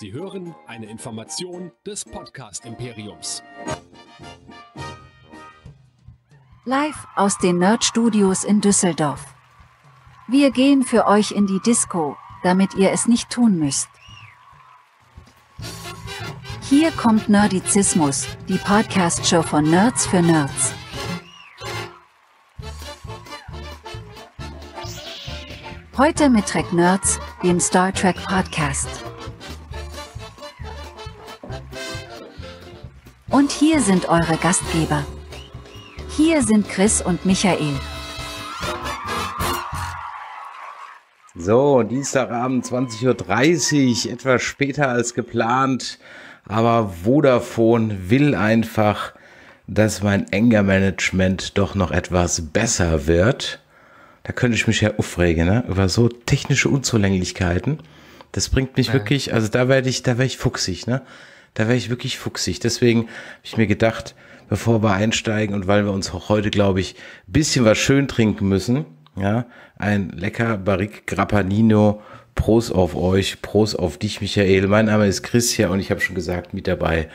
Sie hören eine Information des Podcast Imperiums. Live aus den Nerd Studios in Düsseldorf. Wir gehen für euch in die Disco, damit ihr es nicht tun müsst. Hier kommt Nerdizismus, die Podcast-Show von Nerds für Nerds. Heute mit Trek Nerds, dem Star Trek Podcast. Und hier sind eure Gastgeber. Hier sind Chris und Michael. So, Dienstagabend 20.30 Uhr, etwas später als geplant. Aber Vodafone will einfach, dass mein Anger-Management doch noch etwas besser wird. Da könnte ich mich ja aufregen, ne? über so technische Unzulänglichkeiten. Das bringt mich ja. wirklich, also da werde ich, da werde ich fuchsig, ne? Da wäre ich wirklich fuchsig. Deswegen habe ich mir gedacht, bevor wir einsteigen und weil wir uns auch heute, glaube ich, ein bisschen was schön trinken müssen, ja, ein lecker Barrique Grappanino. Prost auf euch, Prost auf dich, Michael. Mein Name ist Christian und ich habe schon gesagt, mit dabei.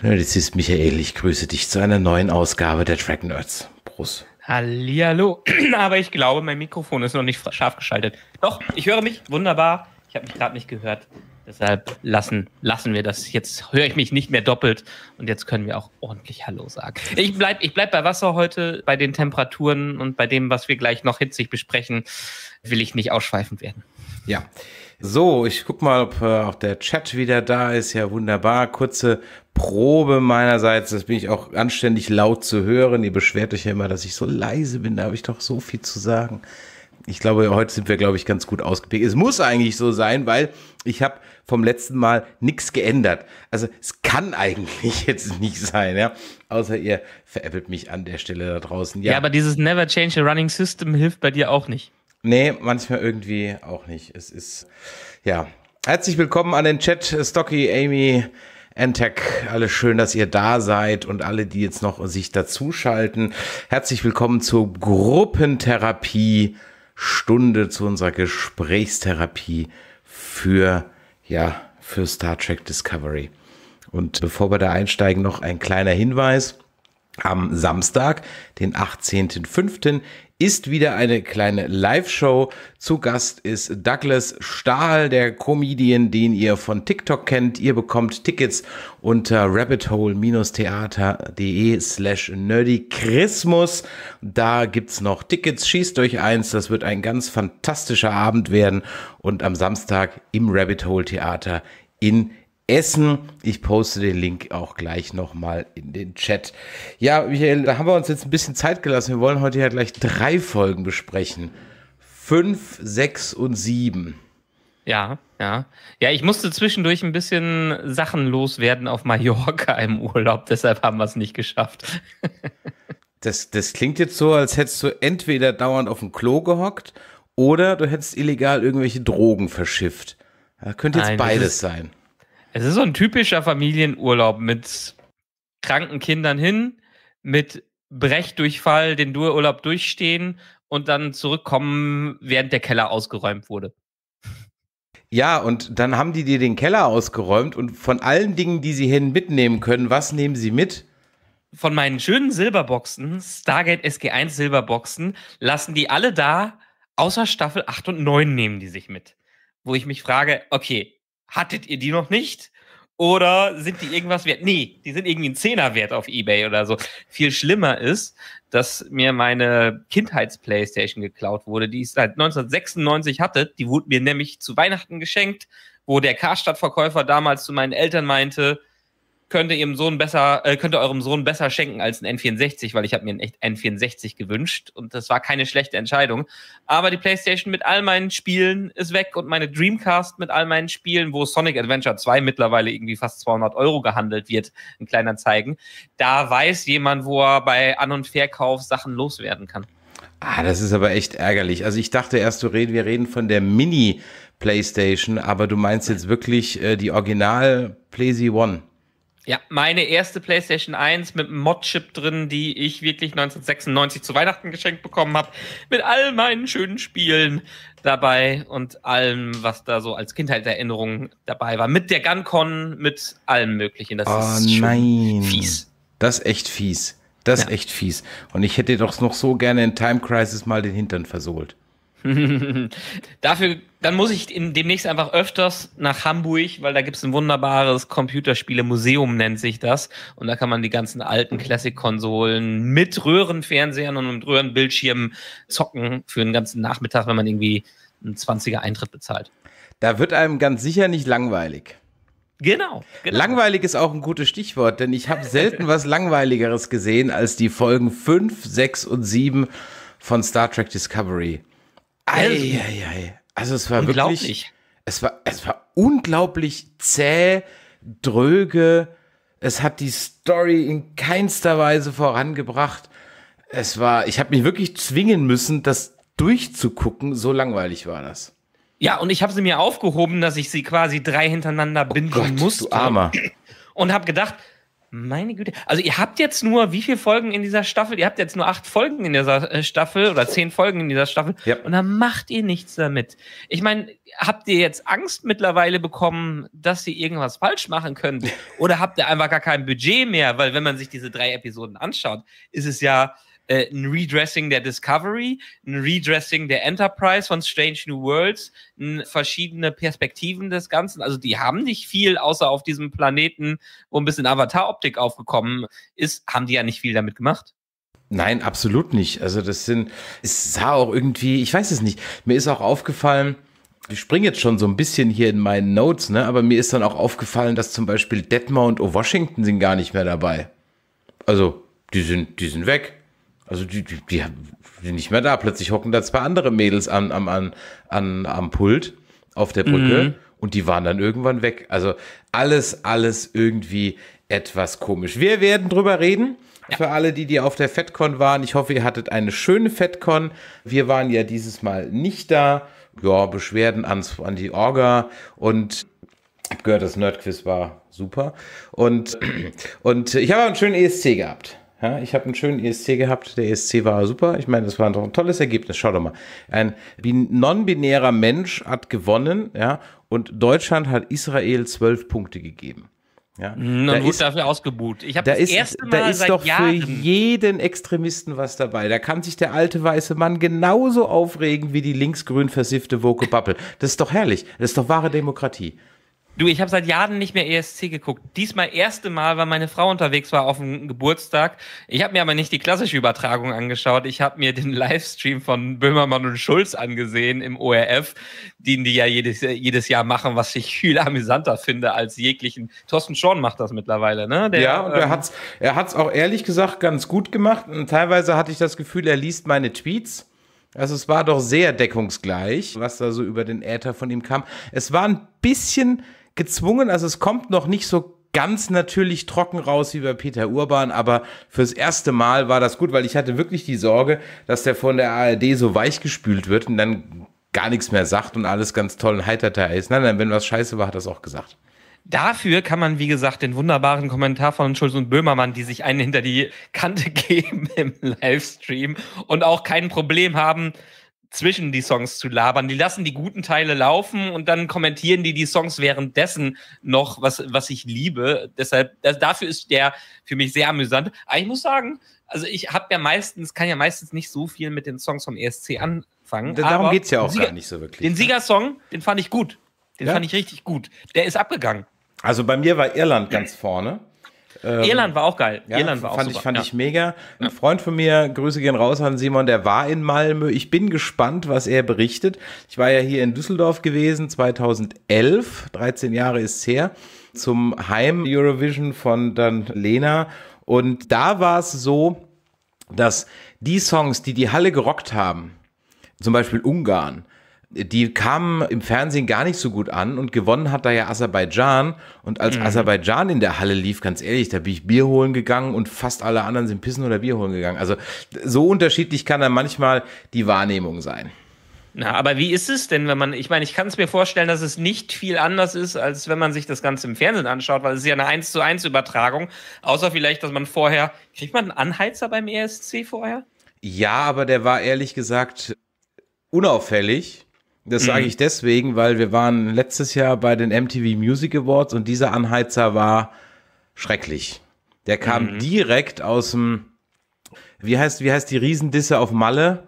Das ist Michael. Ich grüße dich zu einer neuen Ausgabe der Track Nerds. Prost. Hallihallo. Aber ich glaube, mein Mikrofon ist noch nicht scharf geschaltet. Doch, ich höre mich wunderbar. Ich habe mich gerade nicht gehört. Deshalb lassen, lassen wir das. Jetzt höre ich mich nicht mehr doppelt und jetzt können wir auch ordentlich Hallo sagen. Ich bleibe ich bleib bei Wasser heute, bei den Temperaturen und bei dem, was wir gleich noch hitzig besprechen, will ich nicht ausschweifend werden. Ja. So, ich guck mal, ob äh, auch der Chat wieder da ist. Ja, wunderbar. Kurze Probe meinerseits. Das bin ich auch anständig laut zu hören. Ihr beschwert euch ja immer, dass ich so leise bin. Da habe ich doch so viel zu sagen ich glaube, heute sind wir, glaube ich, ganz gut ausgepickt. Es muss eigentlich so sein, weil ich habe vom letzten Mal nichts geändert. Also es kann eigentlich jetzt nicht sein, ja. Außer ihr veräppelt mich an der Stelle da draußen. Ja, ja aber dieses Never Change a Running System hilft bei dir auch nicht. Nee, manchmal irgendwie auch nicht. Es ist, ja. Herzlich willkommen an den Chat, Stocky, Amy, Antec, alles schön, dass ihr da seid und alle, die jetzt noch sich dazuschalten. Herzlich willkommen zur Gruppentherapie Stunde zu unserer Gesprächstherapie für, ja, für Star Trek Discovery. Und bevor wir da einsteigen, noch ein kleiner Hinweis. Am Samstag, den 18.05., ist wieder eine kleine Live-Show. Zu Gast ist Douglas Stahl, der Comedian, den ihr von TikTok kennt. Ihr bekommt Tickets unter rabbithole-theater.de slash nerdykrismus. Da gibt's noch Tickets. Schießt euch eins. Das wird ein ganz fantastischer Abend werden. Und am Samstag im Rabbit Hole Theater in Essen. Ich poste den Link auch gleich nochmal in den Chat. Ja, Michael, da haben wir uns jetzt ein bisschen Zeit gelassen. Wir wollen heute ja gleich drei Folgen besprechen. Fünf, sechs und sieben. Ja, ja. Ja, ich musste zwischendurch ein bisschen Sachen loswerden auf Mallorca im Urlaub, deshalb haben wir es nicht geschafft. das, das klingt jetzt so, als hättest du entweder dauernd auf dem Klo gehockt oder du hättest illegal irgendwelche Drogen verschifft. Das könnte jetzt Nein, beides sein. Es ist so ein typischer Familienurlaub mit kranken Kindern hin, mit Brechdurchfall, den Dururlaub durchstehen und dann zurückkommen, während der Keller ausgeräumt wurde. Ja, und dann haben die dir den Keller ausgeräumt und von allen Dingen, die sie hin mitnehmen können, was nehmen sie mit? Von meinen schönen Silberboxen, Stargate SG1 Silberboxen, lassen die alle da, außer Staffel 8 und 9 nehmen die sich mit. Wo ich mich frage, okay, hattet ihr die noch nicht? Oder sind die irgendwas wert? Nee, die sind irgendwie ein Zehner wert auf Ebay oder so. Viel schlimmer ist, dass mir meine Kindheits-Playstation geklaut wurde, die ich seit 1996 hatte. Die wurde mir nämlich zu Weihnachten geschenkt, wo der Karstadt-Verkäufer damals zu meinen Eltern meinte, könnt ihr ihrem Sohn besser, äh, könnt ihr eurem Sohn besser schenken als ein N64, weil ich habe mir ein echt N64 gewünscht und das war keine schlechte Entscheidung. Aber die PlayStation mit all meinen Spielen ist weg und meine Dreamcast mit all meinen Spielen, wo Sonic Adventure 2 mittlerweile irgendwie fast 200 Euro gehandelt wird, in kleiner Zeigen, da weiß jemand, wo er bei An- und Verkauf Sachen loswerden kann. Ah, das ist aber echt ärgerlich. Also ich dachte erst, du reden, wir reden von der Mini PlayStation, aber du meinst jetzt wirklich äh, die Original PlayStation One. Ja, meine erste PlayStation 1 mit einem Mod-Chip drin, die ich wirklich 1996 zu Weihnachten geschenkt bekommen habe, mit all meinen schönen Spielen dabei und allem, was da so als Kindheitserinnerung dabei war. Mit der GunCon, mit allem Möglichen. Das oh, ist schon nein. fies. Das ist echt fies. Das ist ja. echt fies. Und ich hätte doch noch so gerne in Time Crisis mal den Hintern versohlt. Dafür, dann muss ich in, demnächst einfach öfters nach Hamburg, weil da gibt es ein wunderbares Computerspiele-Museum, nennt sich das. Und da kann man die ganzen alten Classic-Konsolen mit Röhrenfernsehern und Röhrenbildschirmen zocken für den ganzen Nachmittag, wenn man irgendwie einen 20er Eintritt bezahlt. Da wird einem ganz sicher nicht langweilig. Genau, genau, Langweilig ist auch ein gutes Stichwort, denn ich habe selten was Langweiligeres gesehen als die Folgen 5, 6 und 7 von Star Trek Discovery. Eieiei. Also, es war wirklich. Es war, es war unglaublich zäh, dröge. Es hat die Story in keinster Weise vorangebracht. Es war, ich habe mich wirklich zwingen müssen, das durchzugucken. So langweilig war das. Ja, und ich habe sie mir aufgehoben, dass ich sie quasi drei hintereinander oh binden oh Gott, musste. Du Armer. Und habe gedacht, meine Güte. Also ihr habt jetzt nur wie viele Folgen in dieser Staffel? Ihr habt jetzt nur acht Folgen in dieser äh, Staffel oder zehn Folgen in dieser Staffel ja. und dann macht ihr nichts damit. Ich meine, habt ihr jetzt Angst mittlerweile bekommen, dass sie irgendwas falsch machen könnt? Oder habt ihr einfach gar kein Budget mehr? Weil wenn man sich diese drei Episoden anschaut, ist es ja, äh, ein Redressing der Discovery, ein Redressing der Enterprise von Strange New Worlds, verschiedene Perspektiven des Ganzen. Also die haben nicht viel, außer auf diesem Planeten, wo ein bisschen Avatar-Optik aufgekommen ist, haben die ja nicht viel damit gemacht. Nein, absolut nicht. Also das sind, es sah auch irgendwie, ich weiß es nicht, mir ist auch aufgefallen, ich springe jetzt schon so ein bisschen hier in meinen Notes, ne? aber mir ist dann auch aufgefallen, dass zum Beispiel Detmer und O. Washington sind gar nicht mehr dabei. Also, die sind, die sind weg. Also die, die, die sind nicht mehr da. Plötzlich hocken da zwei andere Mädels an, an, an, an, am Pult auf der Brücke mhm. und die waren dann irgendwann weg. Also alles, alles irgendwie etwas komisch. Wir werden drüber reden. Ja. Für alle, die, die auf der FedCon waren, ich hoffe, ihr hattet eine schöne FedCon. Wir waren ja dieses Mal nicht da. Ja, Beschwerden ans, an die Orga und hab gehört, das Nerdquiz war super. Und, und ich habe einen schönen ESC gehabt. Ja, ich habe einen schönen ESC gehabt. Der ESC war super. Ich meine, das war ein tolles Ergebnis. Schau doch mal. Ein non-binärer Mensch hat gewonnen, ja, und Deutschland hat Israel zwölf Punkte gegeben. Ja, und da ist, dafür ausgebucht. Ich habe da das ist, erste Mal Da ist seit doch Jahren. für jeden Extremisten was dabei. Da kann sich der alte weiße Mann genauso aufregen wie die linksgrün versiffte Woke Bubble. Das ist doch herrlich. Das ist doch wahre Demokratie. Du, ich habe seit Jahren nicht mehr ESC geguckt. Diesmal erste Mal, weil meine Frau unterwegs war auf dem Geburtstag. Ich habe mir aber nicht die klassische Übertragung angeschaut. Ich habe mir den Livestream von Böhmermann und Schulz angesehen im ORF, den die ja jedes, jedes Jahr machen, was ich viel amüsanter finde als jeglichen. Thorsten Schorn macht das mittlerweile, ne? Der, ja, und er ähm, hat's, er hat's auch ehrlich gesagt ganz gut gemacht. Und teilweise hatte ich das Gefühl, er liest meine Tweets. Also es war doch sehr deckungsgleich, was da so über den Äther von ihm kam. Es war ein bisschen gezwungen. Also es kommt noch nicht so ganz natürlich trocken raus wie bei Peter Urban, aber fürs erste Mal war das gut, weil ich hatte wirklich die Sorge, dass der von der ARD so weichgespült wird und dann gar nichts mehr sagt und alles ganz toll und heiterter ist. Nein, nein, wenn was scheiße war, hat er es auch gesagt. Dafür kann man, wie gesagt, den wunderbaren Kommentar von Schulz und Böhmermann, die sich einen hinter die Kante geben im Livestream und auch kein Problem haben, zwischen die Songs zu labern. Die lassen die guten Teile laufen und dann kommentieren die die Songs währenddessen noch, was, was ich liebe. Deshalb, das, dafür ist der für mich sehr amüsant. Aber ich muss sagen, also ich habe ja meistens, kann ja meistens nicht so viel mit den Songs vom ESC anfangen. Darum geht es ja auch Sieger, gar nicht so wirklich. Den ne? Siegersong, den fand ich gut. Den ja? fand ich richtig gut. Der ist abgegangen. Also bei mir war Irland ganz vorne. Ähm, Irland war auch geil. Ja, Irland war auch fand super. Ich, fand ja. ich mega. Ein Freund von mir, Grüße gehen raus an Simon, der war in Malmö. Ich bin gespannt, was er berichtet. Ich war ja hier in Düsseldorf gewesen, 2011, 13 Jahre ist es her, zum Heim Eurovision von dann Lena. Und da war es so, dass die Songs, die die Halle gerockt haben, zum Beispiel Ungarn, die kamen im Fernsehen gar nicht so gut an und gewonnen hat da ja Aserbaidschan. Und als mhm. Aserbaidschan in der Halle lief, ganz ehrlich, da bin ich Bier holen gegangen und fast alle anderen sind Pissen oder Bier holen gegangen. Also so unterschiedlich kann da manchmal die Wahrnehmung sein. Na, aber wie ist es denn, wenn man, ich meine, ich kann es mir vorstellen, dass es nicht viel anders ist, als wenn man sich das Ganze im Fernsehen anschaut, weil es ist ja eine 1 zu 1 Übertragung, außer vielleicht, dass man vorher, kriegt man einen Anheizer beim ESC vorher? Ja, aber der war ehrlich gesagt unauffällig das sage mhm. ich deswegen, weil wir waren letztes Jahr bei den MTV Music Awards und dieser Anheizer war schrecklich. Der kam mhm. direkt aus dem, wie heißt, wie heißt die Riesendisse auf Malle?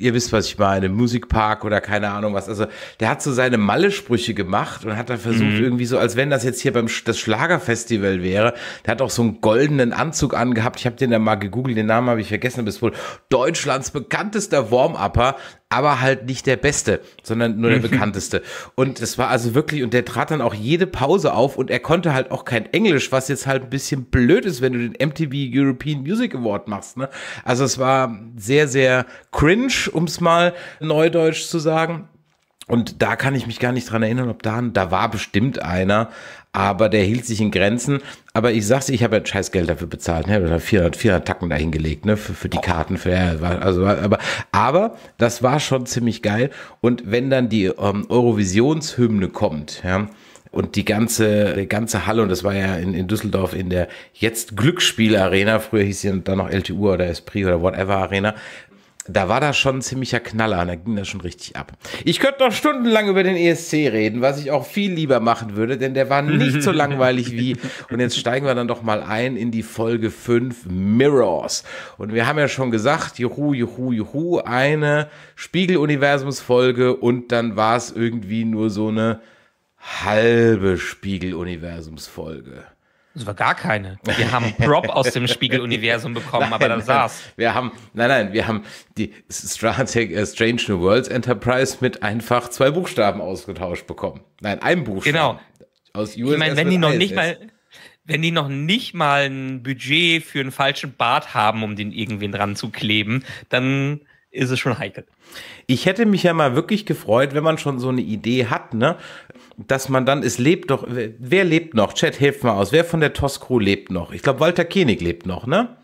Ihr wisst, was ich meine, Musikpark oder keine Ahnung was. Also, der hat so seine Malle-Sprüche gemacht und hat da versucht, mhm. irgendwie so, als wenn das jetzt hier beim das Schlagerfestival wäre. Der hat auch so einen goldenen Anzug angehabt. Ich habe den da mal gegoogelt, den Namen habe ich vergessen, bis wohl Deutschlands bekanntester Warm-Upper aber halt nicht der Beste, sondern nur der mhm. bekannteste. Und es war also wirklich, und der trat dann auch jede Pause auf und er konnte halt auch kein Englisch, was jetzt halt ein bisschen blöd ist, wenn du den MTV European Music Award machst. Ne? Also es war sehr, sehr cringe, um es mal neudeutsch zu sagen. Und da kann ich mich gar nicht dran erinnern, ob da, da war bestimmt einer, aber der hielt sich in Grenzen. Aber ich sag's, ich habe ja scheiß Geld dafür bezahlt, ne? 400, 400 Tacken dahingelegt, ne? Für, für die Karten, für, also, aber, aber das war schon ziemlich geil. Und wenn dann die ähm, Eurovisionshymne kommt, ja, und die ganze, die ganze Halle, und das war ja in, in Düsseldorf in der jetzt Glücksspiel-Arena, früher hieß sie dann noch LTU oder Esprit oder whatever Arena, da war das schon ein ziemlicher Knaller, da ging das schon richtig ab. Ich könnte noch stundenlang über den ESC reden, was ich auch viel lieber machen würde, denn der war nicht so langweilig wie. Und jetzt steigen wir dann doch mal ein in die Folge 5 Mirrors. Und wir haben ja schon gesagt, juhu, juhu, juhu, eine Spiegeluniversumsfolge und dann war es irgendwie nur so eine halbe Spiegeluniversumsfolge. Es war gar keine. Wir haben Prop aus dem Spiegeluniversum bekommen, nein, aber da saß. Wir haben, nein, nein, wir haben die äh, Strange New Worlds Enterprise mit einfach zwei Buchstaben ausgetauscht bekommen. Nein, ein Buchstaben. Genau. Aus USS ich meine, wenn die noch ISS. nicht mal, wenn die noch nicht mal ein Budget für einen falschen Bart haben, um den irgendwen dran zu kleben, dann ist es schon heikel. Ich hätte mich ja mal wirklich gefreut, wenn man schon so eine Idee hat, ne? dass man dann, es lebt doch, wer lebt noch? Chat, hilf mal aus. Wer von der TOS-Crew lebt noch? Ich glaube, Walter Koenig lebt noch, ne?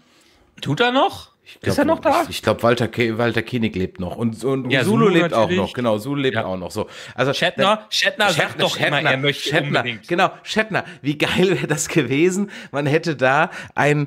Tut er noch? Glaub, ist er noch da? Ich, ich glaube, Walter, Ke Walter Koenig lebt noch. Und, und ja, Zulu, lebt natürlich. auch noch. Genau, Zulu lebt ja. auch noch. So, also Shatner, Shatner, Shatner sagt doch Shatner, immer, er möchte Shatner, unbedingt. Genau, Shatner. Wie geil wäre das gewesen? Man hätte da einen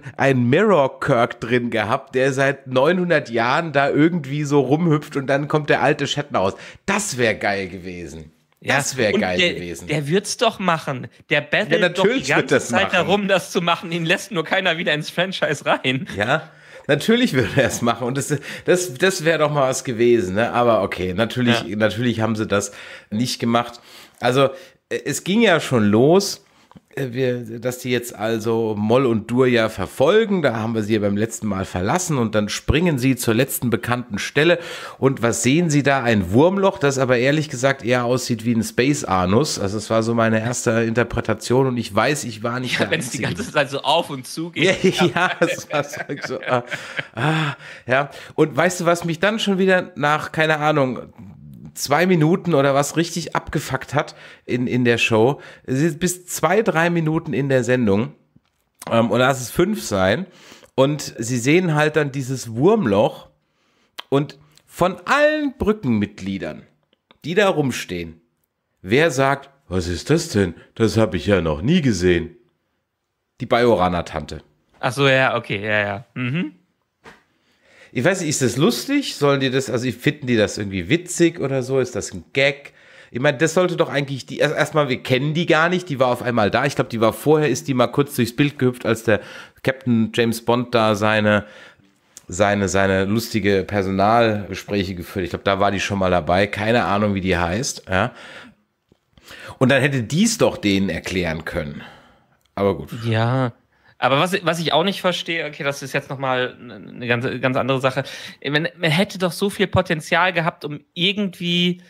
Mirror Kirk drin gehabt, der seit 900 Jahren da irgendwie so rumhüpft und dann kommt der alte Shatner aus. Das wäre geil gewesen. Ja, das wäre geil der, gewesen. Der wird es doch machen. Der battle ja, doch die ganze Zeit darum, das zu machen. Ihn lässt nur keiner wieder ins Franchise rein. Ja, natürlich würde er es machen. Und das, das, das wäre doch mal was gewesen. Ne? Aber okay, natürlich, ja. natürlich haben sie das nicht gemacht. Also äh, es ging ja schon los äh, wir, dass die jetzt also Moll und Dur ja verfolgen. Da haben wir sie ja beim letzten Mal verlassen und dann springen sie zur letzten bekannten Stelle. Und was sehen sie da? Ein Wurmloch, das aber ehrlich gesagt eher aussieht wie ein Space Anus. Also es war so meine erste Interpretation und ich weiß, ich war nicht. Ja, wenn es die ganze Zeit so auf und zu geht. ja, ja, es war so. Ah, ah, ja. Und weißt du, was mich dann schon wieder nach, keine Ahnung, zwei Minuten oder was richtig abgefuckt hat in, in der Show, bis zwei, drei Minuten in der Sendung, ähm, oder lass es fünf sein, und sie sehen halt dann dieses Wurmloch und von allen Brückenmitgliedern, die da rumstehen, wer sagt, was ist das denn? Das habe ich ja noch nie gesehen. Die Bajoraner-Tante. Ach so, ja, okay, ja, ja. Mhm ich weiß nicht, ist das lustig? Sollen die das, also finden die das irgendwie witzig oder so? Ist das ein Gag? Ich meine, das sollte doch eigentlich die, also erstmal, wir kennen die gar nicht, die war auf einmal da. Ich glaube, die war vorher, ist die mal kurz durchs Bild gehüpft, als der Captain James Bond da seine, seine, seine lustige Personalgespräche geführt. Ich glaube, da war die schon mal dabei. Keine Ahnung, wie die heißt. Ja. Und dann hätte dies doch denen erklären können. Aber gut. Ja, aber was, was ich auch nicht verstehe, okay, das ist jetzt nochmal eine ganz, ganz andere Sache. Man, man hätte doch so viel Potenzial gehabt, um irgendwie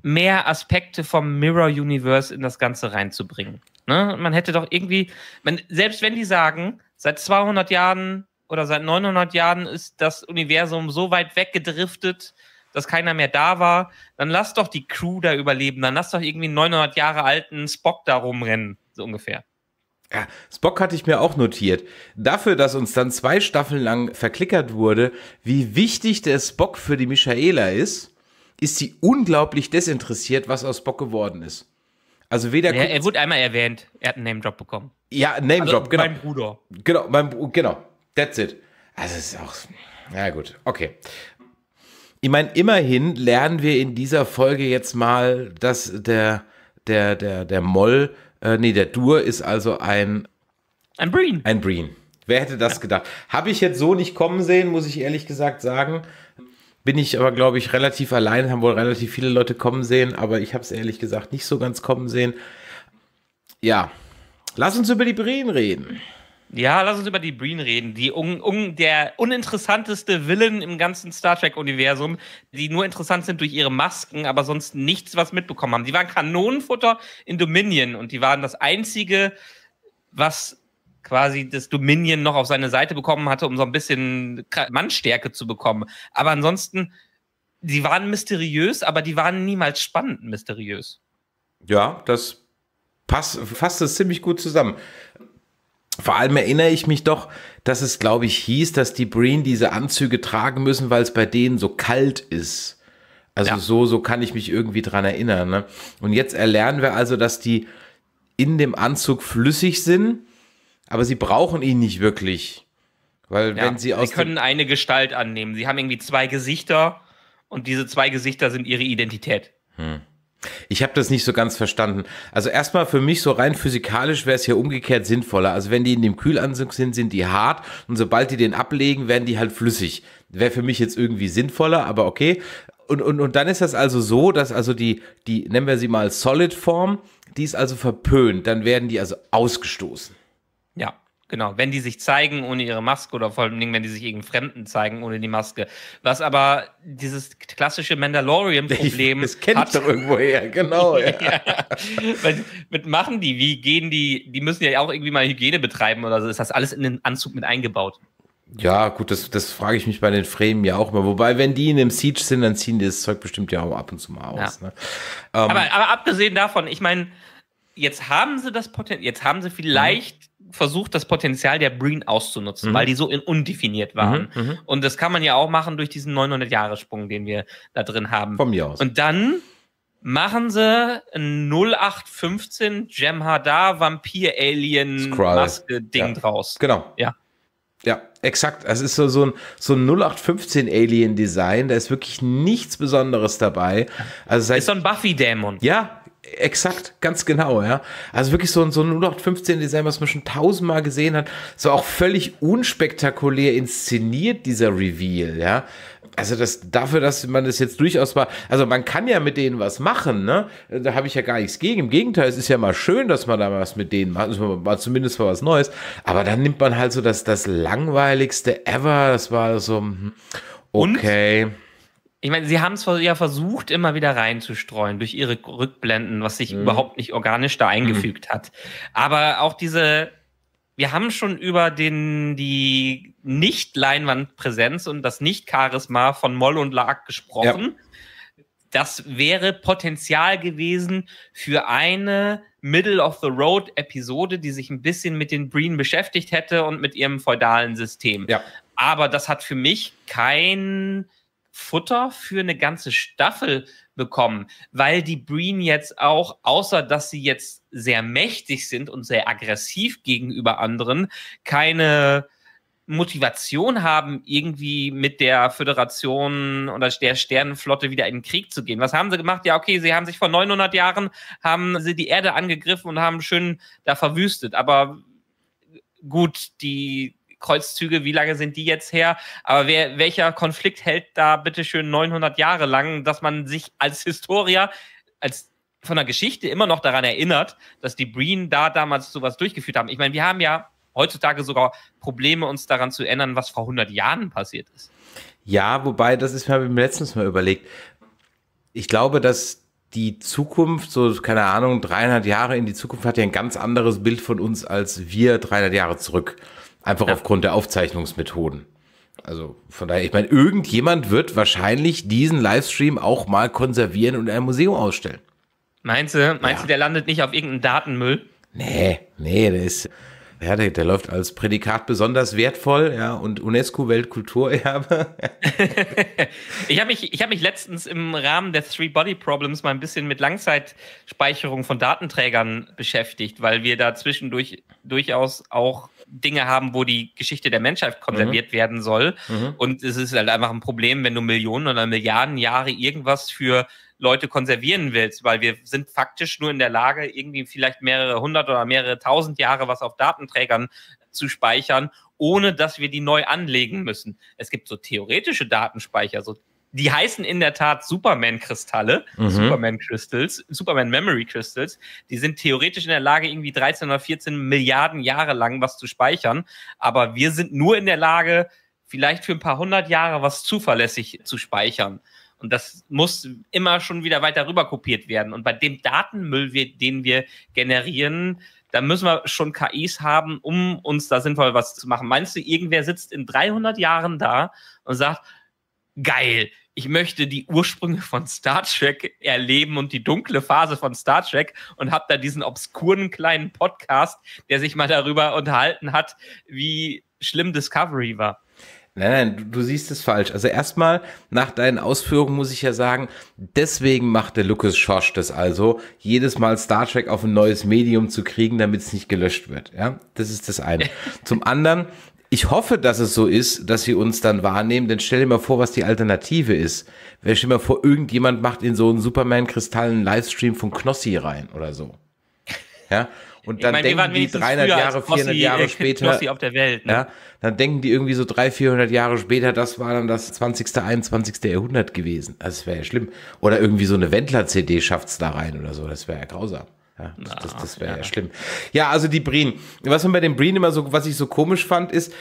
mehr Aspekte vom Mirror Universe in das Ganze reinzubringen. Ne? Man hätte doch irgendwie, man, selbst wenn die sagen, seit 200 Jahren oder seit 900 Jahren ist das Universum so weit weggedriftet, dass keiner mehr da war, dann lass doch die Crew da überleben, dann lass doch irgendwie einen 900 Jahre alten Spock da rumrennen, so ungefähr. Ja, Spock hatte ich mir auch notiert. Dafür, dass uns dann zwei Staffeln lang verklickert wurde, wie wichtig der Spock für die Michaela ist, ist sie unglaublich desinteressiert, was aus Spock geworden ist. Also weder ja, er, wurde einmal erwähnt, er hat einen Name Drop bekommen. Ja, Name Drop, also, genau. Mein Bruder. Genau, mein genau. That's it. Also es ist auch ja gut, okay. Ich meine, immerhin lernen wir in dieser Folge jetzt mal, dass der der der der Moll äh, nee, der Dur ist also ein. Ein Breen. Ein Breen. Wer hätte das ja. gedacht? Habe ich jetzt so nicht kommen sehen, muss ich ehrlich gesagt sagen. Bin ich aber, glaube ich, relativ allein, haben wohl relativ viele Leute kommen sehen, aber ich habe es ehrlich gesagt nicht so ganz kommen sehen. Ja, lass uns über die Breen reden. Ja, lass uns über die Breen reden. Die un, un, der uninteressanteste Villain im ganzen Star Trek-Universum, die nur interessant sind durch ihre Masken, aber sonst nichts was mitbekommen haben. Die waren Kanonenfutter in Dominion und die waren das einzige, was quasi das Dominion noch auf seine Seite bekommen hatte, um so ein bisschen Mannstärke zu bekommen. Aber ansonsten, die waren mysteriös, aber die waren niemals spannend mysteriös. Ja, das passt, fasst es ziemlich gut zusammen. Vor allem erinnere ich mich doch, dass es, glaube ich, hieß, dass die Breen diese Anzüge tragen müssen, weil es bei denen so kalt ist. Also ja. so, so kann ich mich irgendwie dran erinnern. Ne? Und jetzt erlernen wir also, dass die in dem Anzug flüssig sind, aber sie brauchen ihn nicht wirklich. Weil ja, wenn sie aus. Sie können eine Gestalt annehmen. Sie haben irgendwie zwei Gesichter und diese zwei Gesichter sind ihre Identität. Hm. Ich habe das nicht so ganz verstanden. Also erstmal für mich so rein physikalisch wäre es hier umgekehrt sinnvoller. Also wenn die in dem Kühlanzug sind, sind die hart und sobald die den ablegen, werden die halt flüssig. Wäre für mich jetzt irgendwie sinnvoller, aber okay. Und, und, und dann ist das also so, dass also die, die, nennen wir sie mal Solid Form, die ist also verpönt, dann werden die also ausgestoßen. Ja, Genau, wenn die sich zeigen ohne ihre Maske oder vor allem wenn die sich irgendeinem Fremden zeigen ohne die Maske. Was aber dieses klassische Mandalorian-Problem. Das kennt hat. doch irgendwo her, genau. ja. ja. Weil, machen die, wie gehen die, die müssen ja auch irgendwie mal Hygiene betreiben oder so. Ist das alles in den Anzug mit eingebaut? Ja, gut, das, das frage ich mich bei den Fremen ja auch mal. Wobei, wenn die in einem Siege sind, dann ziehen die das Zeug bestimmt ja auch ab und zu mal aus. Ja. Ne? Ähm, aber, aber abgesehen davon, ich meine, jetzt haben sie das Potenzial, jetzt haben sie vielleicht versucht, das Potenzial der Breen auszunutzen, mhm. weil die so undefiniert waren. Mhm, mhm, und das kann man ja auch machen durch diesen 900-Jahre-Sprung, den wir da drin haben. Von mir aus. Und dann machen sie 0815 Jem'Hadar Vampir Alien Maske Ding ja. draus. Genau. Ja. Ja, exakt. Es ist so, so ein, so ein 0815 Alien Design. Da ist wirklich nichts Besonderes dabei. Also ist so ein Buffy Dämon. Ja, Exakt, ganz genau, ja. Also wirklich so ein, so ein 15. Design, was man schon tausendmal gesehen hat. So auch völlig unspektakulär inszeniert, dieser Reveal, ja. Also das, dafür, dass man das jetzt durchaus mal, also man kann ja mit denen was machen, ne? Da habe ich ja gar nichts gegen. Im Gegenteil, es ist ja mal schön, dass man da was mit denen macht, mal zumindest mal was Neues. Aber dann nimmt man halt so das, das langweiligste ever. Das war so, mhm, okay. Und? Ich meine, sie haben es ja versucht, immer wieder reinzustreuen durch ihre Rückblenden, was sich mhm. überhaupt nicht organisch da mhm. eingefügt mhm. hat. Aber auch diese, wir haben schon über den, die Nicht-Leinwandpräsenz und das Nicht-Charisma von Moll und Lark gesprochen. Ja. Das wäre Potenzial gewesen für eine Middle of the Road Episode, die sich ein bisschen mit den Breen beschäftigt hätte und mit ihrem feudalen System. Ja. Aber das hat für mich kein, Futter für eine ganze Staffel bekommen, weil die Breen jetzt auch, außer dass sie jetzt sehr mächtig sind und sehr aggressiv gegenüber anderen, keine Motivation haben, irgendwie mit der Föderation oder der Sternenflotte wieder in den Krieg zu gehen. Was haben sie gemacht? Ja, okay, sie haben sich vor 900 Jahren, haben sie die Erde angegriffen und haben schön da verwüstet. Aber gut, die Kreuzzüge, wie lange sind die jetzt her? Aber wer, welcher Konflikt hält da bitte schön 900 Jahre lang, dass man sich als Historier, als von der Geschichte immer noch daran erinnert, dass die Breen da damals sowas durchgeführt haben. Ich meine, wir haben ja heutzutage sogar Probleme, uns daran zu erinnern, was vor 100 Jahren passiert ist. Ja, wobei, das ist mir letztens mal überlegt. Ich glaube, dass die Zukunft, so keine Ahnung, 300 Jahre in die Zukunft hat ja ein ganz anderes Bild von uns als wir 300 Jahre zurück. Einfach ja. aufgrund der Aufzeichnungsmethoden. Also von daher, ich meine, irgendjemand wird wahrscheinlich diesen Livestream auch mal konservieren und in einem Museum ausstellen. Meinst du, meinst ja. du, der landet nicht auf irgendeinem Datenmüll? Nee, nee, der ist, ja, der, der läuft als Prädikat besonders wertvoll, ja, und UNESCO-Weltkulturerbe. ich habe mich, hab mich letztens im Rahmen der Three Body Problems mal ein bisschen mit Langzeitspeicherung von Datenträgern beschäftigt, weil wir da zwischendurch durchaus auch Dinge haben, wo die Geschichte der Menschheit konserviert mhm. werden soll. Mhm. Und es ist halt einfach ein Problem, wenn du Millionen oder Milliarden Jahre irgendwas für Leute konservieren willst, weil wir sind faktisch nur in der Lage, irgendwie vielleicht mehrere hundert oder mehrere tausend Jahre was auf Datenträgern zu speichern, ohne dass wir die neu anlegen müssen. Es gibt so theoretische Datenspeicher, so die heißen in der Tat Superman-Kristalle, mhm. Superman-Crystals, Superman-Memory-Crystals. Die sind theoretisch in der Lage, irgendwie 13 oder 14 Milliarden Jahre lang was zu speichern. Aber wir sind nur in der Lage, vielleicht für ein paar hundert Jahre was zuverlässig zu speichern. Und das muss immer schon wieder weiter rüber kopiert werden. Und bei dem Datenmüll, den wir generieren, da müssen wir schon KIs haben, um uns da sinnvoll was zu machen. Meinst du, irgendwer sitzt in 300 Jahren da und sagt, geil, ich möchte die Ursprünge von Star Trek erleben und die dunkle Phase von Star Trek und habe da diesen obskuren kleinen Podcast, der sich mal darüber unterhalten hat, wie schlimm Discovery war. Nein, nein, du, du siehst es falsch. Also erstmal, nach deinen Ausführungen muss ich ja sagen, deswegen macht der Lucas Schorsch das also, jedes Mal Star Trek auf ein neues Medium zu kriegen, damit es nicht gelöscht wird. Ja, das ist das eine. Zum anderen ich hoffe, dass es so ist, dass sie uns dann wahrnehmen, denn stell dir mal vor, was die Alternative ist. Stell dir mal vor, irgendjemand macht in so einen Superman-kristallen Livestream von Knossi rein oder so. Ja, und dann meine, denken die 300 Jahre, 400 Knossi, äh, Jahre später, Welt, ne? ja, dann denken die irgendwie so 300, 400 Jahre später, das war dann das 20., 21. Jahrhundert gewesen. Also, das wäre ja schlimm. Oder irgendwie so eine Wendler-CD schafft's da rein oder so, das wäre ja grausam. Ja, das, das, das wäre ja. ja. schlimm. Ja, also die Breen. Was man bei den Breen immer so, was ich so komisch fand, ist,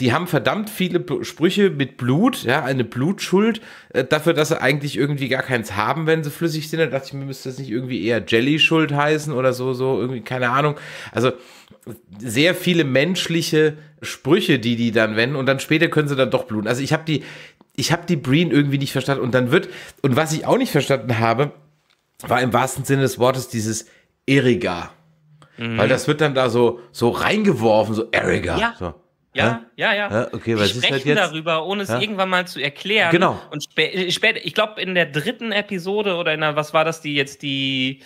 die haben verdammt viele Sprüche mit Blut, ja, eine Blutschuld, äh, dafür, dass sie eigentlich irgendwie gar keins haben, wenn sie flüssig sind. Da dachte ich mir, müsste das nicht irgendwie eher Jelly-Schuld heißen oder so, so, irgendwie, keine Ahnung. Also sehr viele menschliche Sprüche, die die dann wenden und dann später können sie dann doch bluten. Also ich habe die, ich habe die Breen irgendwie nicht verstanden und dann wird, und was ich auch nicht verstanden habe, war im wahrsten Sinne des Wortes dieses Erika. Mhm. Weil das wird dann da so, so reingeworfen, so Erika. Ja. So. Ja, ja, ja, ja. Okay, was die halt sprechen halt jetzt? darüber, ohne es ja? irgendwann mal zu erklären. Genau. Und später, spä ich glaube, in der dritten Episode oder in der, was war das, die jetzt die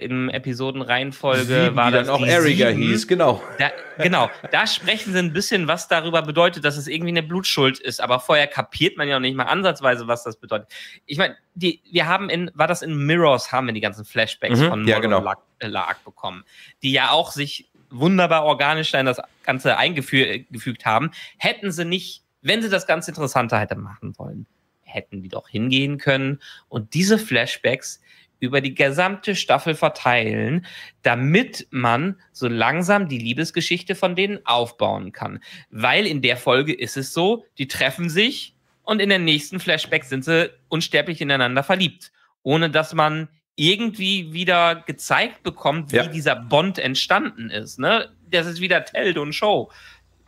im Episodenreihenfolge Sieben, war das auch Eriger hieß, genau. Da, genau, da sprechen sie ein bisschen, was darüber bedeutet, dass es irgendwie eine Blutschuld ist, aber vorher kapiert man ja noch nicht mal ansatzweise, was das bedeutet. Ich meine, wir haben in, war das in Mirrors, haben wir die ganzen Flashbacks mhm, von Mordor ja, genau. Lark, äh, Lark bekommen, die ja auch sich wunderbar organisch in das Ganze eingefügt haben. Hätten sie nicht, wenn sie das ganz interessanter hätte machen wollen, hätten die doch hingehen können und diese Flashbacks über die gesamte Staffel verteilen, damit man so langsam die Liebesgeschichte von denen aufbauen kann. Weil in der Folge ist es so, die treffen sich und in der nächsten Flashback sind sie unsterblich ineinander verliebt, ohne dass man irgendwie wieder gezeigt bekommt, wie ja. dieser Bond entstanden ist. Ne? Das ist wieder Tell und Show.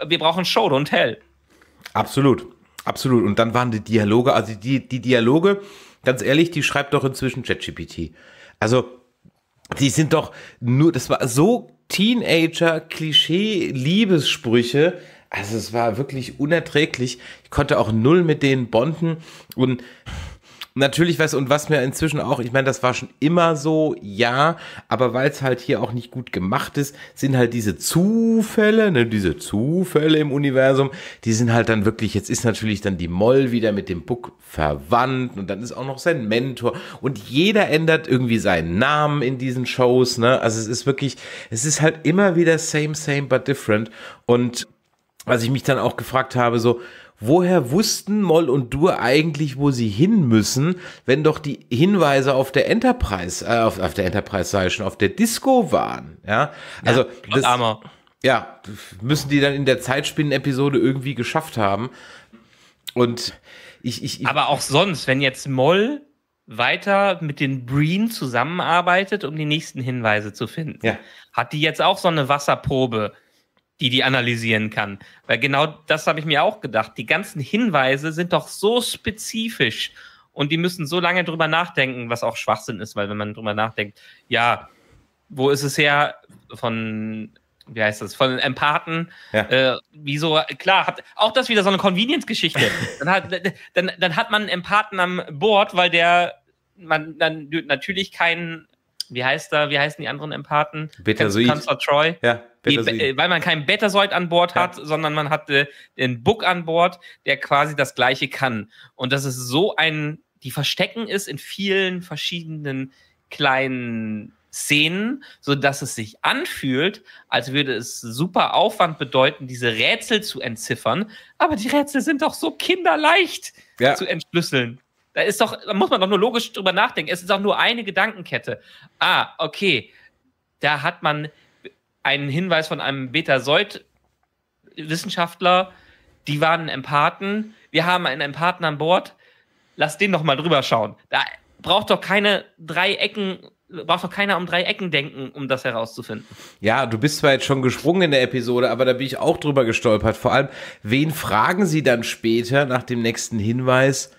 Wir brauchen Show und Tell. Absolut, absolut. Und dann waren die Dialoge, also die, die Dialoge, ganz ehrlich, die schreibt doch inzwischen ChatGPT. Also, die sind doch nur, das war so Teenager, Klischee, Liebessprüche. Also, es war wirklich unerträglich. Ich konnte auch null mit denen bonden und natürlich weiß und was mir inzwischen auch, ich meine, das war schon immer so, ja, aber weil es halt hier auch nicht gut gemacht ist, sind halt diese Zufälle, ne, diese Zufälle im Universum, die sind halt dann wirklich, jetzt ist natürlich dann die Moll wieder mit dem Buck verwandt und dann ist auch noch sein Mentor und jeder ändert irgendwie seinen Namen in diesen Shows, ne? Also es ist wirklich, es ist halt immer wieder same, same, but different und was ich mich dann auch gefragt habe, so, Woher wussten Moll und Dur eigentlich, wo sie hin müssen, wenn doch die Hinweise auf der Enterprise, äh, auf, auf der Enterprise sei schon, auf der Disco waren? Ja, also ja, das, Armer. ja, müssen die dann in der Zeitspinnen-Episode irgendwie geschafft haben. Und ich, ich, ich aber auch sonst, wenn jetzt Moll weiter mit den Breen zusammenarbeitet, um die nächsten Hinweise zu finden. Ja. Hat die jetzt auch so eine Wasserprobe, die die analysieren kann. Weil genau das habe ich mir auch gedacht. Die ganzen Hinweise sind doch so spezifisch und die müssen so lange drüber nachdenken, was auch Schwachsinn ist, weil wenn man drüber nachdenkt, ja, wo ist es her von wie heißt das, von Empathen, ja. äh, wieso, klar, hat auch das wieder so eine Convenience-Geschichte. dann, hat, dann, dann hat man einen Empathen am Board, weil der man dann natürlich keinen wie heißt da, wie heißen die anderen Empathen? Betasoid. Kanzler Troy. Ja, Betasoid. Äh, weil man keinen Betasoid an Bord hat, ja. sondern man hat den Book an Bord, der quasi das Gleiche kann. Und das ist so ein, die verstecken ist in vielen verschiedenen kleinen Szenen, so dass es sich anfühlt, als würde es super Aufwand bedeuten, diese Rätsel zu entziffern. Aber die Rätsel sind doch so kinderleicht ja. zu entschlüsseln. Da ist doch, da muss man doch nur logisch drüber nachdenken. Es ist auch nur eine Gedankenkette. Ah, okay. Da hat man einen Hinweis von einem beta Betaseut-Wissenschaftler, die waren Empathen. Wir haben einen Empathen an Bord. Lass den doch mal drüber schauen. Da braucht doch keine drei Ecken braucht doch keiner um drei Ecken denken, um das herauszufinden. Ja, du bist zwar jetzt schon gesprungen in der Episode, aber da bin ich auch drüber gestolpert. Vor allem, wen fragen sie dann später nach dem nächsten Hinweis?